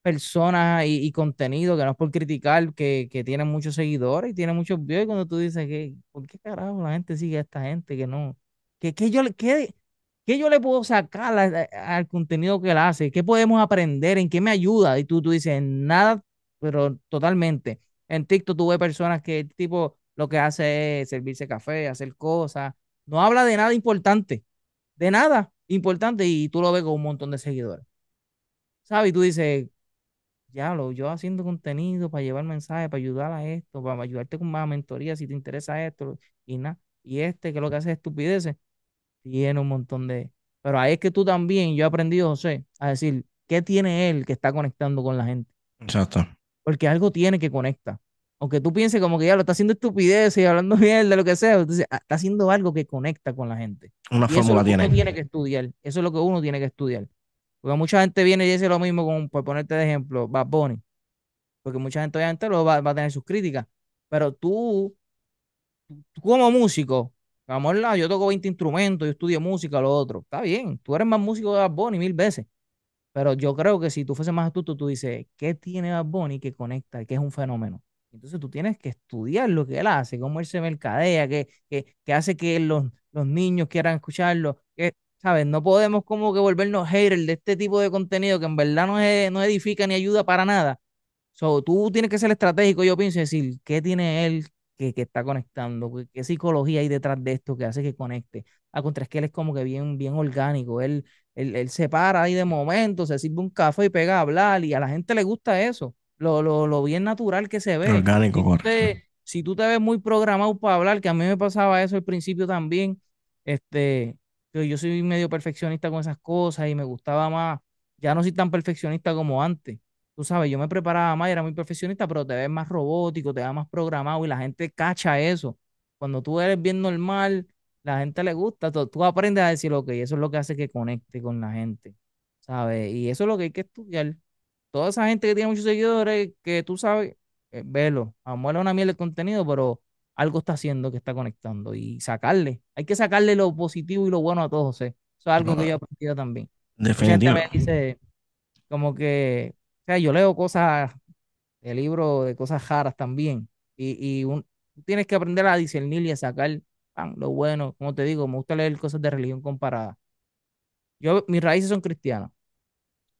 personas y, contenido que no es por criticar, que, que tienen muchos seguidores y tienen muchos views. Y cuando tú dices que, ¿por qué carajo la gente sigue a esta gente que no? ¿Qué yo, yo le puedo sacar al contenido que él hace? ¿Qué podemos aprender? ¿En qué me ayuda? Y tú, tú dices, nada, pero totalmente. En TikTok tuve personas que el tipo lo que hace es servirse café, hacer cosas. No habla de nada importante. De nada importante. Y tú lo ves con un montón de seguidores. ¿Sabes? Y tú dices, ya lo yo haciendo contenido para llevar mensajes, para ayudar a esto, para ayudarte con más mentoría si te interesa esto y nada. Y este que lo que hace es estupideces, tiene un montón de... Pero ahí es que tú también, yo he aprendido, José, a decir, ¿qué tiene él que está conectando con la gente? Exacto. Porque algo tiene que conecta. Aunque tú pienses como que ya lo está haciendo estupideces y hablando bien de lo que sea, entonces, ah, está haciendo algo que conecta con la gente. Una fórmula lo que tiene. Uno tiene que estudiar. Eso es lo que uno tiene que estudiar. Porque mucha gente viene y dice lo mismo, con, por ponerte de ejemplo, Bad Bunny. Porque mucha gente obviamente lo va, a tener sus críticas. Pero tú, tú como músico, vamos a yo toco 20 instrumentos, yo estudio música, lo otro. Está bien, tú eres más músico de Bad Bunny mil veces. Pero yo creo que si tú fuese más astuto, tú dices, ¿qué tiene Bad Bunny que conecta, y que es un fenómeno? Entonces tú tienes que estudiar lo que él hace, cómo él se mercadea, qué hace que los, los niños quieran escucharlo. Que, ¿sabes? No podemos como que volvernos haters de este tipo de contenido que en verdad no, es, no edifica ni ayuda para nada. So, tú tienes que ser estratégico, yo pienso, decir, ¿qué tiene él que, que está conectando? ¿Qué, psicología hay detrás de esto que hace que conecte? A ah, contra, es que él es como que bien, bien orgánico, él, él, él se para ahí de momento, se sirve un café y pega a hablar y a la gente le gusta eso, lo, lo, lo bien natural que se ve. si tú te ves muy programado para hablar, que a mí me pasaba eso al principio también, este, yo soy medio perfeccionista con esas cosas y me gustaba más. Ya no soy tan perfeccionista como antes. Tú sabes, yo me preparaba más y era muy perfeccionista, pero te ves más robótico, te ves más programado y la gente cacha eso. Cuando tú eres bien normal, la gente le gusta, tú, aprendes a decir, y eso es lo que hace que conecte con la gente, ¿sabes? Y eso es lo que hay que estudiar. Toda esa gente que tiene muchos seguidores, que tú sabes, eh, velo, a es una miel el contenido, pero algo está haciendo que está conectando y sacarle. Hay que sacarle lo positivo y lo bueno a todos, José. Eso es algo que yo he aprendido también. Definitivamente. como que, o sea, yo leo cosas el libro de cosas raras también. Y, y tienes que aprender a discernir y a sacar lo bueno. Como te digo, me gusta leer cosas de religión comparada. Yo, mis raíces son cristianas,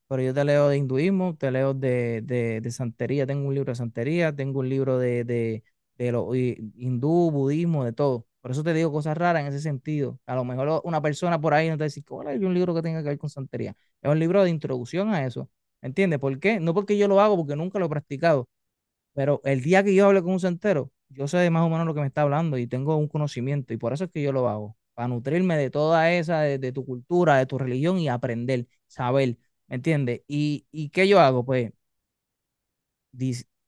pero yo te leo de hinduismo, te leo de, de, santería, tengo un libro de santería, tengo un libro de de lo hindú, budismo, de todo. Por eso te digo cosas raras en ese sentido. A lo mejor una persona por ahí no te dice, hola hay un libro que tenga que ver con santería? Es un libro de introducción a eso. ¿Entiendes? ¿Por qué? No porque yo lo hago, porque nunca lo he practicado. Pero el día que yo hable con un santero, yo sé más o menos lo que me está hablando y tengo un conocimiento. Y por eso es que yo lo hago. Para nutrirme de toda esa, de, tu cultura, de tu religión y aprender, saber. ¿Me entiendes? ¿Y, y qué yo hago? Pues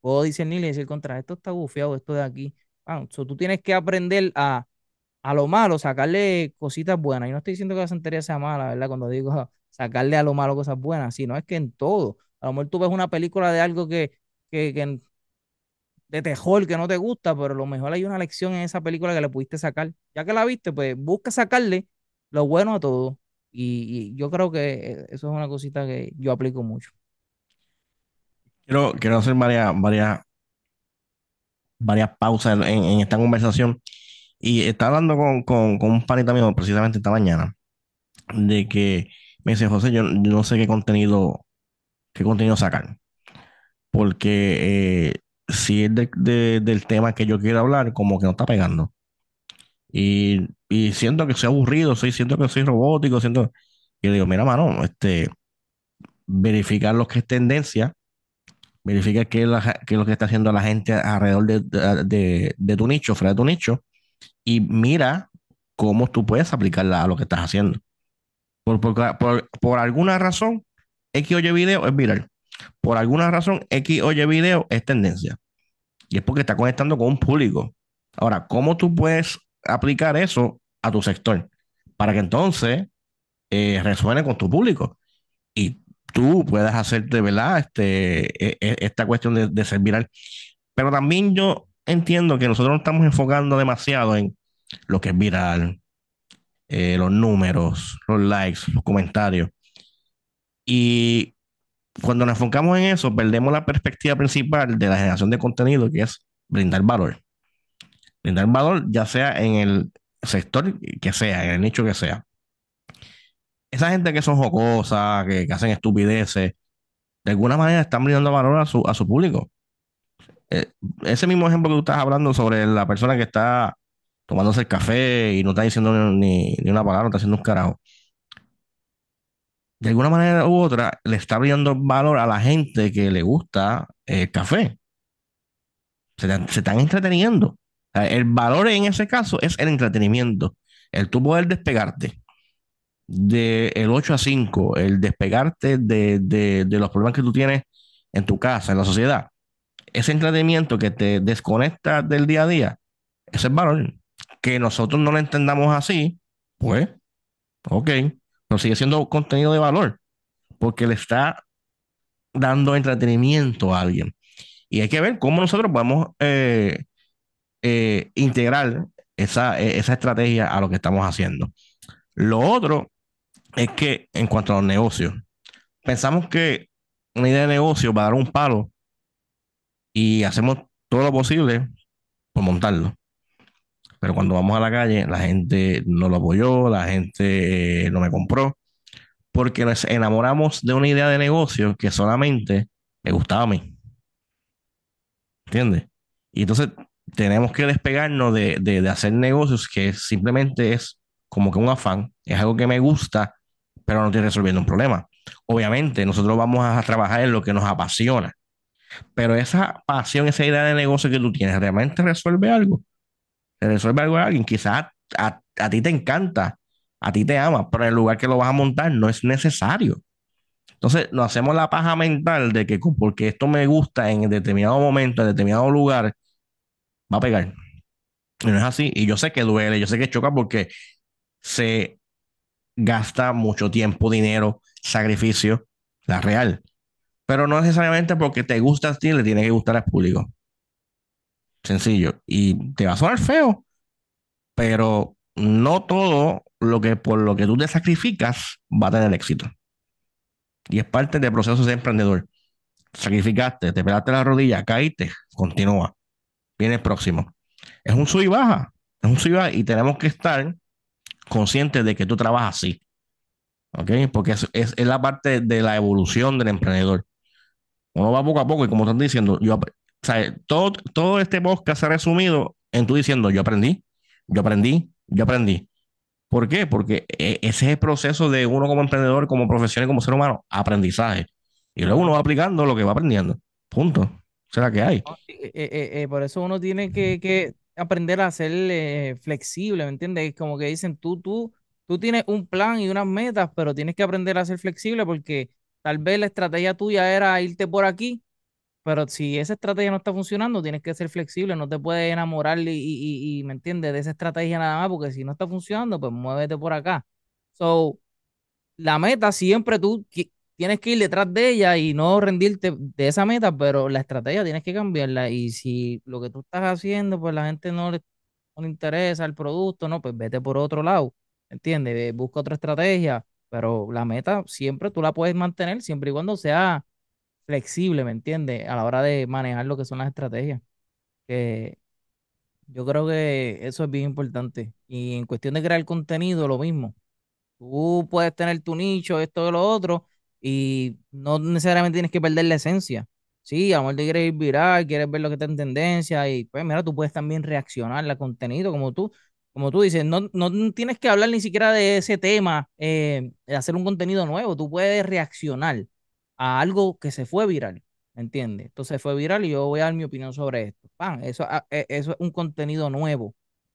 puedo ni y decir contra esto está bufeado, esto de aquí. Ah, tú tienes que aprender a, lo malo, sacarle cositas buenas. Y no estoy diciendo que la santería sea mala, ¿verdad? Cuando digo sacarle a lo malo cosas buenas, sino es que en todo. A lo mejor tú ves una película de algo que, que, que de tejol que no te gusta, pero a lo mejor hay una lección en esa película que le pudiste sacar. Ya que la viste, pues busca sacarle lo bueno a todo. y yo creo que eh, eso es una cosita que yo aplico mucho. Quiero, hacer varias, varias, varias pausas en, esta conversación. Y estaba hablando con, con, un panita mío precisamente esta mañana, de que me dice, José, yo, no sé qué contenido, qué contenido sacar. Porque eh, si es del tema que yo quiero hablar, como que no está pegando. Y, siento que soy aburrido, siento que soy robótico, siento... Y le digo, mira, mano, este, verificar lo que es tendencia verifica qué es, lo que está haciendo la gente alrededor de, tu nicho, fuera de tu nicho, y mira cómo tú puedes aplicarla a lo que estás haciendo. Por, por, alguna razón, X oye video es viral. Por alguna razón, X oye video es tendencia. Y es porque está conectando con un público. Ahora, ¿cómo tú puedes aplicar eso a tu sector? Para que entonces eh, resuene con tu público. Y tú puedas hacerte, ¿verdad? Este, e, e, esta cuestión de, ser viral. Pero también yo entiendo que nosotros nos estamos enfocando demasiado en lo que es viral, eh, los números, los likes, los comentarios. Y cuando nos enfocamos en eso, perdemos la perspectiva principal de la generación de contenido, que es brindar valor. Brindar valor ya sea en el sector que sea, en el nicho que sea esa gente que son jocosas, que, hacen estupideces, de alguna manera están brindando valor a su, a su público. Eh, ese mismo ejemplo que tú estás hablando sobre la persona que está tomándose el café y no está diciendo ni, ni una palabra, no está haciendo un carajo. De alguna manera u otra, le está brindando valor a la gente que le gusta el café. Se, se están entreteniendo. El valor en ese caso es el entretenimiento, el tú poder despegarte del 8 a 5, el despegarte de, los problemas que tú tienes en tu casa, en la sociedad, ese entretenimiento que te desconecta del día a día, ese valor. Que nosotros no lo entendamos así, pues, ok, pero sigue siendo contenido de valor, porque le está dando entretenimiento a alguien. Y hay que ver cómo nosotros vamos a eh, eh, integrar esa, e, esa estrategia a lo que estamos haciendo. Lo otro es que en cuanto a los negocios, pensamos que una idea de negocio va a dar un palo y hacemos todo lo posible por montarlo. Pero cuando vamos a la calle, la gente no lo apoyó, la gente eh, no me compró, porque nos enamoramos de una idea de negocio que solamente me gustaba a mí. ¿Entiendes? Y entonces tenemos que despegarnos de, de hacer negocios que simplemente es como que un afán, es algo que me gusta pero no estoy resolviendo un problema. Obviamente, nosotros vamos a trabajar en lo que nos apasiona, pero esa pasión, esa idea de negocio que tú tienes, ¿realmente resuelve algo? resuelve algo a alguien? Quizás a, ti te encanta, a ti te ama, pero el lugar que lo vas a montar no es necesario. Entonces, nos hacemos la paja mental de que porque esto me gusta en determinado momento, en determinado lugar, va a pegar. Y no es así. Y yo sé que duele, yo sé que choca porque se gasta mucho tiempo, dinero, sacrificio, la real. Pero no necesariamente porque te gusta a ti, le tiene que gustar al público. Sencillo. Y te va a sonar feo, pero no todo lo que por lo que tú te sacrificas va a tener éxito. Y es parte del proceso de emprendedor. Sacrificaste, te pelaste la rodilla, caíste, continúa. Viene el próximo. Es un sub y baja. Es un sub y baja. Y tenemos que estar consciente de que tú trabajas así. ¿Ok? Porque es, la parte de la evolución del emprendedor. Uno va poco a poco y como están diciendo, yo, o sea, todo, todo este bosque se ha resumido en tú diciendo, yo aprendí, yo aprendí, yo aprendí. ¿Por qué? Porque e, ese es el proceso de uno como emprendedor, como profesional, como ser humano, aprendizaje. Y luego uno va aplicando lo que va aprendiendo. Punto. O sea, que hay. Oh, por eso uno tiene que, que aprender a ser eh, flexible, ¿me entiendes? Es Como que dicen, tú, tú, tú tienes un plan y unas metas, pero tienes que aprender a ser flexible porque tal vez la estrategia tuya era irte por aquí, pero si esa estrategia no está funcionando, tienes que ser flexible, no te puedes enamorar y ¿me entiendes? De esa estrategia nada más, porque si no está funcionando, pues muévete por acá. So, la meta siempre tú, tienes que ir detrás de ella y no rendirte de esa meta, pero la estrategia tienes que cambiarla. Y si lo que tú estás haciendo, pues la gente no le, interesa el producto, no, pues vete por otro lado, ¿entiendes? Busca otra estrategia, pero la meta siempre tú la puedes mantener, siempre y cuando sea flexible, ¿me entiendes? A la hora de manejar lo que son las estrategias. Que yo creo que eso es bien importante. Y en cuestión de crear contenido, lo mismo. Tú puedes tener tu nicho, esto y lo otro, y no necesariamente tienes que perder la esencia. Sí, a lo mejor te quieres ir viral, quieres ver lo que está en tendencia y pues mira, tú puedes también reaccionar al contenido como tú, como tú dices, no, no tienes que hablar ni siquiera de ese tema, eh, de hacer un contenido nuevo, tú puedes reaccionar a algo que se fue viral, ¿entiendes? Entonces fue viral y yo voy a dar mi opinión sobre esto. Eso, ah, eh, eso es un contenido nuevo.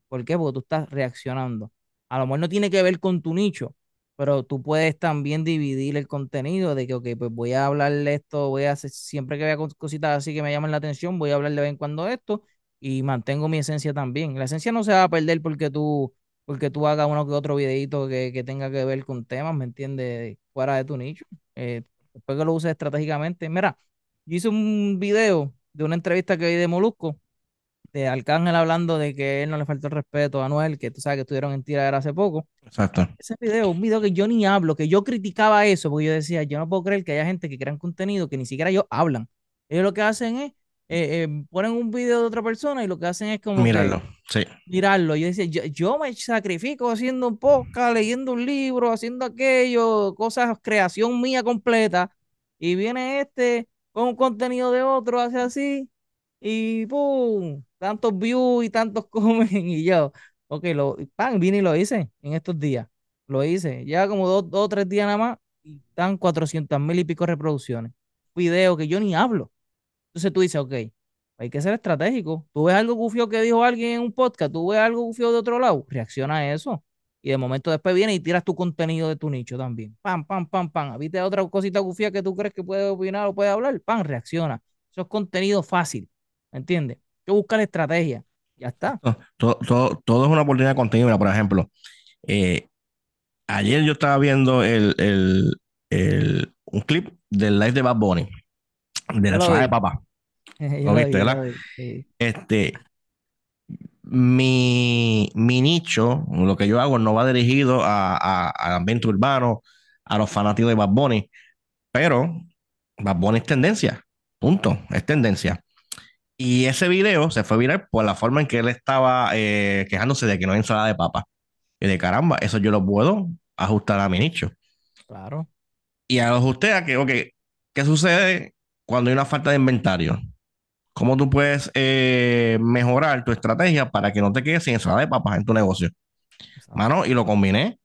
¿Por qué? Porque tú estás reaccionando. A lo mejor no tiene que ver con tu nicho, pero tú puedes también dividir el contenido de que, ok, pues voy a hablarle esto, voy a hacer, siempre que vea cositas así que me llamen la atención, voy a hablar de vez en cuando esto y mantengo mi esencia también. La esencia no se va a perder porque tú, porque tú hagas uno que otro videito que, tenga que ver con temas, ¿me entiendes? Fuera de tu nicho. Eh, después que lo uses estratégicamente. Mira, yo hice un video de una entrevista que vi de Molusco de este, hablando de que él no le faltó el respeto a Noel, que tú sabes que estuvieron en tira hace poco. Exacto. Ese video, un video que yo ni hablo, que yo criticaba eso, porque yo decía, yo no puedo creer que haya gente que crean contenido que ni siquiera ellos hablan. Ellos lo que hacen es, eh, eh ponen un video de otra persona y lo que hacen es como... Mirarlo, sí. Mirarlo. Yo decía, yo, yo, me sacrifico haciendo un podcast, leyendo un libro, haciendo aquello, cosas, creación mía completa. Y viene este con un contenido de otro, hace así, y ¡pum! Tantos views y tantos comen y yo, ok, lo, pan, vine y lo hice en estos días, lo hice, ya como dos, o tres días nada más y están 400 mil y pico reproducciones, video que yo ni hablo. Entonces tú dices, ok, hay que ser estratégico. Tú ves algo gufio que dijo alguien en un podcast, tú ves algo gufio de otro lado, reacciona a eso. Y de momento después viene y tiras tu contenido de tu nicho también. Pam, pam, pam, pam. ¿Viste otra cosita gufía que tú crees que puede opinar o puede hablar? Pam, reacciona. Eso es contenido fácil. ¿Me entiendes? Yo la estrategia. Ya está. Todo, es una oportunidad continua. Por ejemplo, eh, ayer yo estaba viendo un clip del live de Bad Bunny, de la ciudad de papá. ¿Lo viste, Este, mi, mi, nicho, lo que yo hago, no va dirigido al ambiente urbano, a los fanáticos de Bad Bunny, pero Bad Bunny es tendencia, punto, es tendencia. Y ese video se fue viral por la forma en que él estaba eh, quejándose de que no hay ensalada de papas. Y de caramba, eso yo lo puedo ajustar a mi nicho. Claro. Y ajusté a que, ok, ¿qué sucede cuando hay una falta de inventario? ¿Cómo tú puedes eh, mejorar tu estrategia para que no te quedes sin ensalada de papas en tu negocio? Mano, y lo combiné.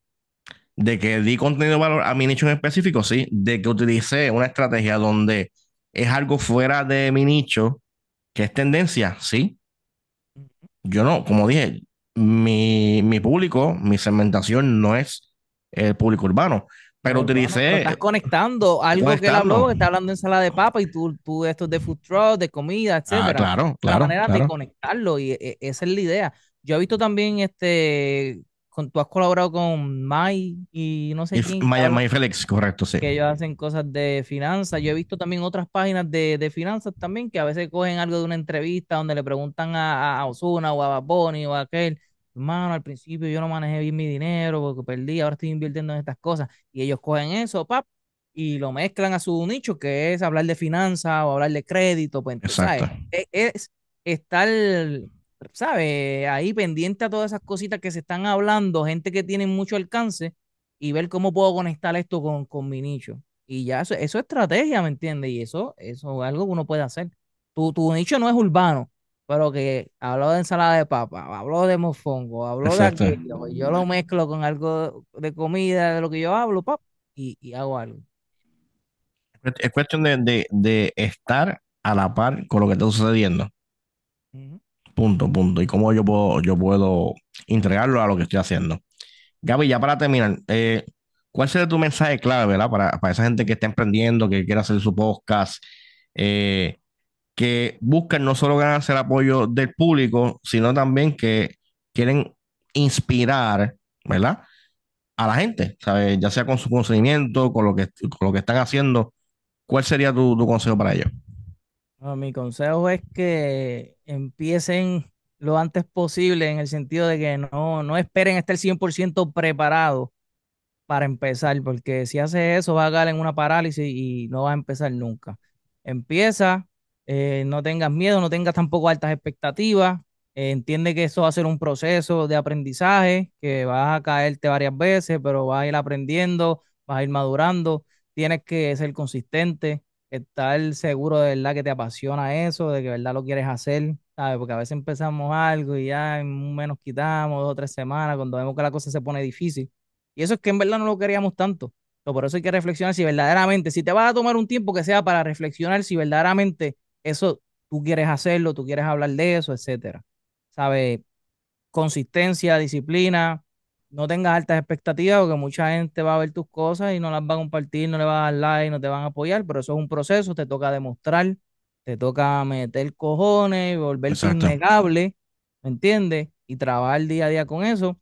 De que di contenido de valor a mi nicho en específico, sí. De que utilicé una estrategia donde es algo fuera de mi nicho que es tendencia, sí. Yo no, como dije, mi, público, mi segmentación no es el público urbano, pero utilicé... estás conectando algo que él habló, está hablando en sala de papa y tú, tú esto es de food truck, de comida, etc. Ah, claro, claro. La manera de conectarlo y e, esa es la idea. Yo he visto también este tú has colaborado con Mai y no sé quién. Maya, Maya Félix, correcto, sí. Que ellos hacen cosas de finanzas. Yo he visto también otras páginas de, finanzas también que a veces cogen algo de una entrevista donde le preguntan a, a Osuna o a Baboni o a aquel. Hermano, al principio yo no manejé bien mi dinero porque perdí, ahora estoy invirtiendo en estas cosas. Y ellos cogen eso, pap, y lo mezclan a su nicho, que es hablar de finanzas o hablar de crédito. Pues, Exacto. E, es estar ¿sabes? Ahí pendiente a todas esas cositas que se están hablando, gente que tiene mucho alcance, y ver cómo puedo conectar esto con, con mi nicho. Y ya eso, es estrategia, ¿me entiendes? Y eso, eso es algo que uno puede hacer. Tu, tu nicho no es urbano, pero que habló de ensalada de papa, habló de mofongo, habló de aquello. Yo lo mezclo con algo de comida, de lo que yo hablo, pap, y, hago algo. Es cuestión de, estar a la par con lo que está sucediendo. Punto, punto. Y cómo yo puedo, yo puedo entregarlo a lo que estoy haciendo. Gaby, ya para terminar, eh, ¿cuál sería tu mensaje clave, ¿verdad? Para, esa gente que está emprendiendo, que quiere hacer su podcast, eh, que buscan no solo ganarse el apoyo del público, sino también que quieren inspirar, ¿verdad? A la gente, ¿sabes? Ya sea con su conocimiento, con lo que, con lo que están haciendo. ¿Cuál sería tu, tu consejo para ellos? mi consejo es que empiecen lo antes posible en el sentido de que no, no esperen estar 100% preparado para empezar, porque si haces eso vas a caer en una parálisis y no vas a empezar nunca. Empieza, eh, no tengas miedo, no tengas tampoco altas expectativas, eh, entiende que eso va a ser un proceso de aprendizaje, que vas a caerte varias veces, pero vas a ir aprendiendo, vas a ir madurando, tienes que ser consistente, estar seguro de verdad que te apasiona eso, de que verdad lo quieres hacer, ¿sabes? Porque a veces empezamos algo y ya en menos quitamos, dos o tres semanas, cuando vemos que la cosa se pone difícil. Y eso es que en verdad no lo queríamos tanto. por eso hay que reflexionar si verdaderamente, si te vas a tomar un tiempo que sea para reflexionar si verdaderamente eso tú quieres hacerlo, tú quieres hablar de eso, etcétera. ¿Sabes? Consistencia, disciplina, no tengas altas expectativas porque mucha gente va a ver tus cosas y no las va a compartir, no le va a dar like, no te van a apoyar, pero eso es un proceso, te toca demostrar, te toca meter cojones, volverte innegable, ¿me entiendes? Y trabajar día a día con eso.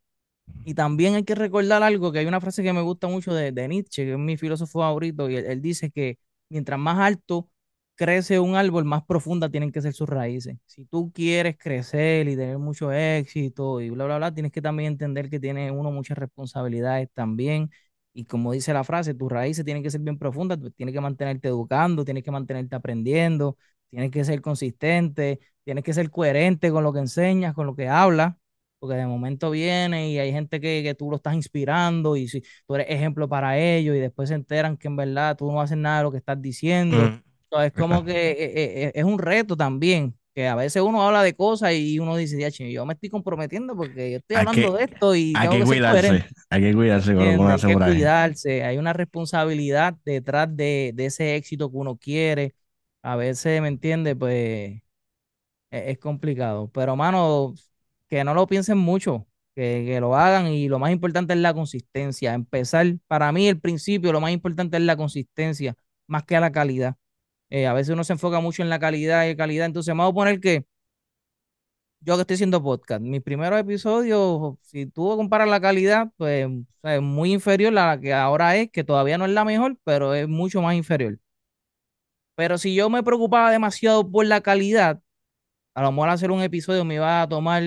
Y también hay que recordar algo, que hay una frase que me gusta mucho de, de Nietzsche, que es mi filósofo favorito, y él dice que mientras más alto crece un árbol, más profunda tienen que ser sus raíces. Si tú quieres crecer y tener mucho éxito y bla, bla, bla, tienes que también entender que tiene uno muchas responsabilidades también. Y como dice la frase, tus raíces tienen que ser bien profundas, pues tienes que mantenerte educando, tienes que mantenerte aprendiendo, tienes que ser consistente, tienes que ser coherente con lo que enseñas, con lo que hablas, porque de momento viene y hay gente que, tú lo estás inspirando y si tú eres ejemplo para ellos y después se enteran que en verdad tú no haces nada de lo que estás diciendo. Mm es como que eh, eh, eh, es un reto también que a veces uno habla de cosas y uno dice, ya, yo me estoy comprometiendo porque yo estoy hablando de esto y hay que, cuidarse, hay que cuidarse, hay una responsabilidad detrás de, ese éxito que uno quiere. A veces, ¿me entiende? Pues e, es, complicado. Pero, mano, que no lo piensen mucho, que, que, lo hagan y lo más importante es la consistencia. Empezar, para mí, el principio, lo más importante es la consistencia, más que la calidad. Eh, a veces uno se enfoca mucho en la calidad y calidad. Entonces, vamos a poner que yo que estoy haciendo podcast, mis primeros episodios, si tú comparas la calidad, pues es muy inferior a la que ahora es, que todavía no es la mejor, pero es mucho más inferior. Pero si yo me preocupaba demasiado por la calidad, a lo mejor hacer un episodio me iba a tomar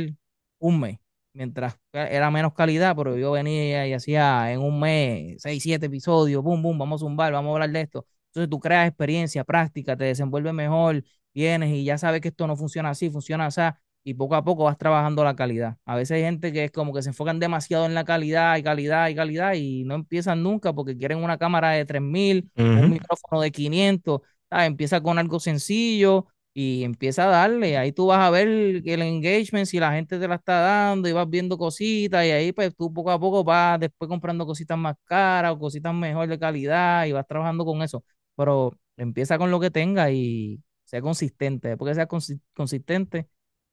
un mes, mientras era menos calidad, pero yo venía y hacía en un mes seis, siete episodios, boom, boom, vamos a zumbar, vamos a hablar de esto. Entonces tú creas experiencia, práctica, te desenvuelves mejor, vienes y ya sabes que esto no funciona así, funciona así, y poco a poco vas trabajando la calidad. A veces hay gente que es como que se enfocan demasiado en la calidad y calidad y calidad y no empiezan nunca porque quieren una cámara de 3000, un micrófono de 500, ah, empieza con algo sencillo y empieza a darle. Ahí tú vas a ver el engagement, si la gente te la está dando y vas viendo cositas y ahí pues tú poco a poco vas después comprando cositas más caras o cositas mejor de calidad y vas trabajando con eso pero empieza con lo que tenga y sea consistente. Después que seas consistente,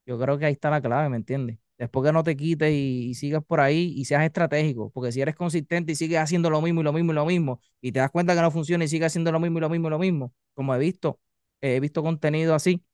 yo creo que ahí está la clave, ¿me entiendes? Después que no te quites y, sigas por ahí y seas estratégico, porque si eres consistente y sigues haciendo lo mismo y lo mismo y lo mismo, y te das cuenta que no funciona y sigues haciendo lo mismo y lo mismo y lo mismo, como he visto, he visto contenido así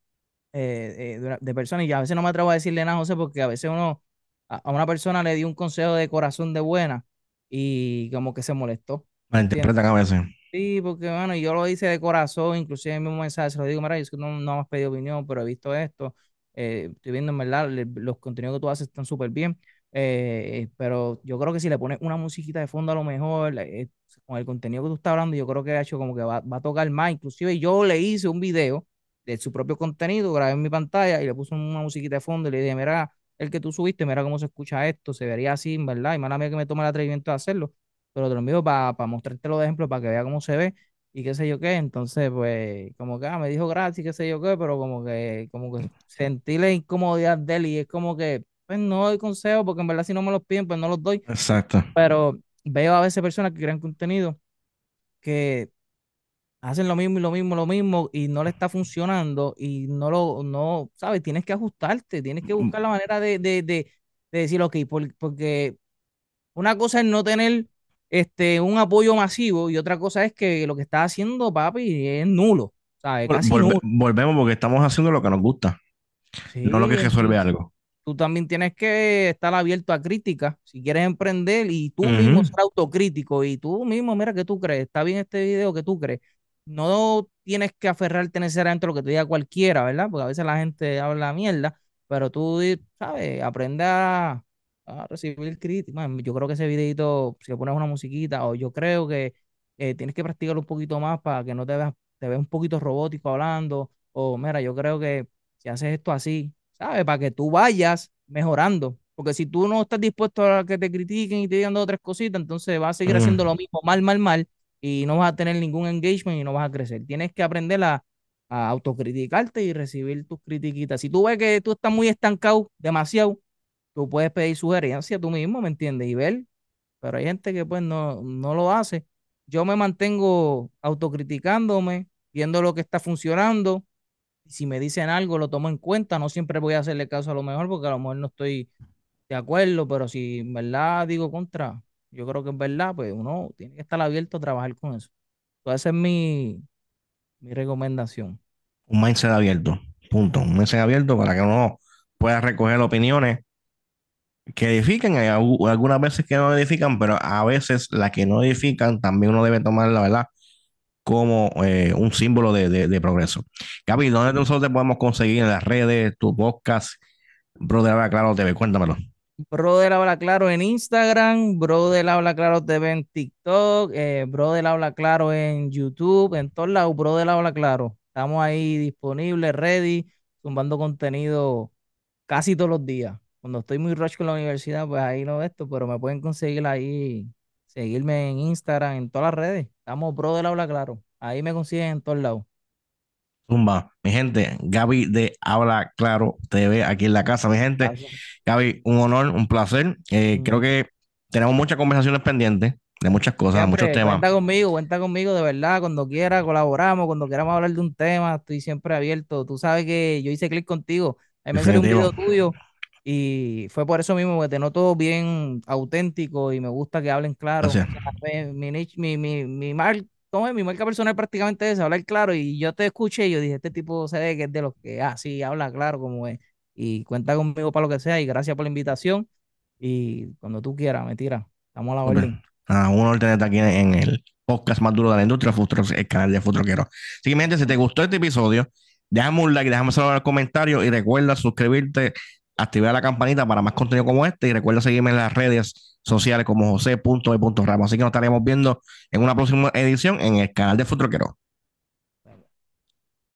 eh, eh, de, personas y a veces no me atrevo a decirle nada, José, porque a veces uno, a, una persona le dio un consejo de corazón de buena y como que se molestó. Me a veces. Sí, porque bueno, yo lo hice de corazón, inclusive en mi mensaje se lo digo, mira, yo es que no, me has pedido opinión, pero he visto esto, eh, estoy viendo en verdad, los contenidos que tú haces están súper bien, eh, pero yo creo que si le pones una musiquita de fondo a lo mejor, eh, con el contenido que tú estás hablando, yo creo que ha hecho como que va, a tocar más, inclusive yo le hice un video de su propio contenido, grabé en mi pantalla y le puse una musiquita de fondo y le dije, mira, el que tú subiste, mira cómo se escucha esto, se vería así, ¿verdad? Y mala mía que me tome el atrevimiento de hacerlo pero te lo envío para mostrarte los de ejemplo, para que vea cómo se ve y qué sé yo qué. Entonces, pues, como que ah, me dijo gracias, qué sé yo qué, pero como que, como que sentí la incomodidad de él y es como que, pues no doy consejo porque en verdad si no me los piden, pues no los doy. Exacto. Pero veo a veces personas que crean contenido que hacen lo mismo y lo mismo, lo mismo, y no le está funcionando, y no lo, no, sabes, tienes que ajustarte, tienes que buscar la manera de, de, decir, ok, porque una cosa es no tener este, un apoyo masivo y otra cosa es que lo que está haciendo papi es nulo. Volvemos porque estamos haciendo lo que nos gusta, no lo que resuelve algo. Tú también tienes que estar abierto a crítica, si quieres emprender y tú mismo ser autocrítico y tú mismo, mira, que tú crees? ¿Está bien este video que tú crees? No tienes que aferrarte necesariamente a lo que te diga cualquiera, ¿verdad? Porque a veces la gente habla mierda, pero tú, ¿sabes? a a recibir críticas. Yo creo que ese videito, si le pones una musiquita, o yo creo que eh, tienes que practicarlo un poquito más para que no te veas, te un poquito robótico hablando, o mira, yo creo que si haces esto así, ¿sabes? Para que tú vayas mejorando. Porque si tú no estás dispuesto a que te critiquen y te digan dos tres cositas, entonces vas a seguir mm. haciendo lo mismo, mal, mal, mal, y no vas a tener ningún engagement y no vas a crecer. Tienes que aprender a, a autocriticarte y recibir tus critiquitas. Si tú ves que tú estás muy estancado, demasiado, tú puedes pedir sugerencias tú mismo, ¿me entiendes? Y ver, pero hay gente que pues no, no lo hace. Yo me mantengo autocriticándome, viendo lo que está funcionando. Si me dicen algo, lo tomo en cuenta. No siempre voy a hacerle caso a lo mejor, porque a lo mejor no estoy de acuerdo, pero si en verdad digo contra, yo creo que en verdad, pues uno tiene que estar abierto a trabajar con eso. Entonces, esa es mi, mi recomendación. Un mindset abierto, punto. Un mindset abierto para que uno pueda recoger opiniones que edifican, hay algunas veces que no edifican, pero a veces las que no edifican también uno debe tomar la verdad como eh, un símbolo de, de, progreso. Gaby, ¿dónde nosotros te podemos conseguir en las redes, tu podcast, Brother Habla Claro TV? Cuéntamelo. Brother Habla Claro en Instagram, Bro del Habla Claro TV en TikTok, eh, Brother Habla Claro en YouTube, en todos lados, Brother Habla Claro. Estamos ahí disponibles, ready, zumbando contenido casi todos los días cuando estoy muy rush con la universidad, pues ahí no esto, pero me pueden conseguir ahí, seguirme en Instagram, en todas las redes. Estamos pro del habla claro. Ahí me consiguen en todos lados. Zumba, mi gente, Gaby de Habla Claro TV aquí en la casa, mi gente. Gaby, un honor, un placer. Eh, mm. Creo que tenemos muchas conversaciones pendientes de muchas cosas, muchos temas. Cuenta conmigo, cuenta conmigo, de verdad, cuando quiera colaboramos, cuando queramos hablar de un tema, estoy siempre abierto. Tú sabes que yo hice clic contigo, ahí me salió un video tuyo y fue por eso mismo que te noto bien auténtico y me gusta que hablen claro. mi, mi, mi, mi, mi marca personal prácticamente es hablar claro. Y yo te escuché y yo dije, este tipo se ve que es de los que, ah, sí, habla claro como es. Y cuenta conmigo para lo que sea y gracias por la invitación. Y cuando tú quieras, me tira. Estamos a la orden. a Ah, un orden aquí en el podcast más duro de la industria, el canal de Futroquero. Así que, mi si te gustó este episodio, déjame un like, déjame saber en los y recuerda suscribirte activar la campanita para más contenido como este y recuerda seguirme en las redes sociales como jose.e.ramos. Así que nos estaremos viendo en una próxima edición en el canal de Futroquero.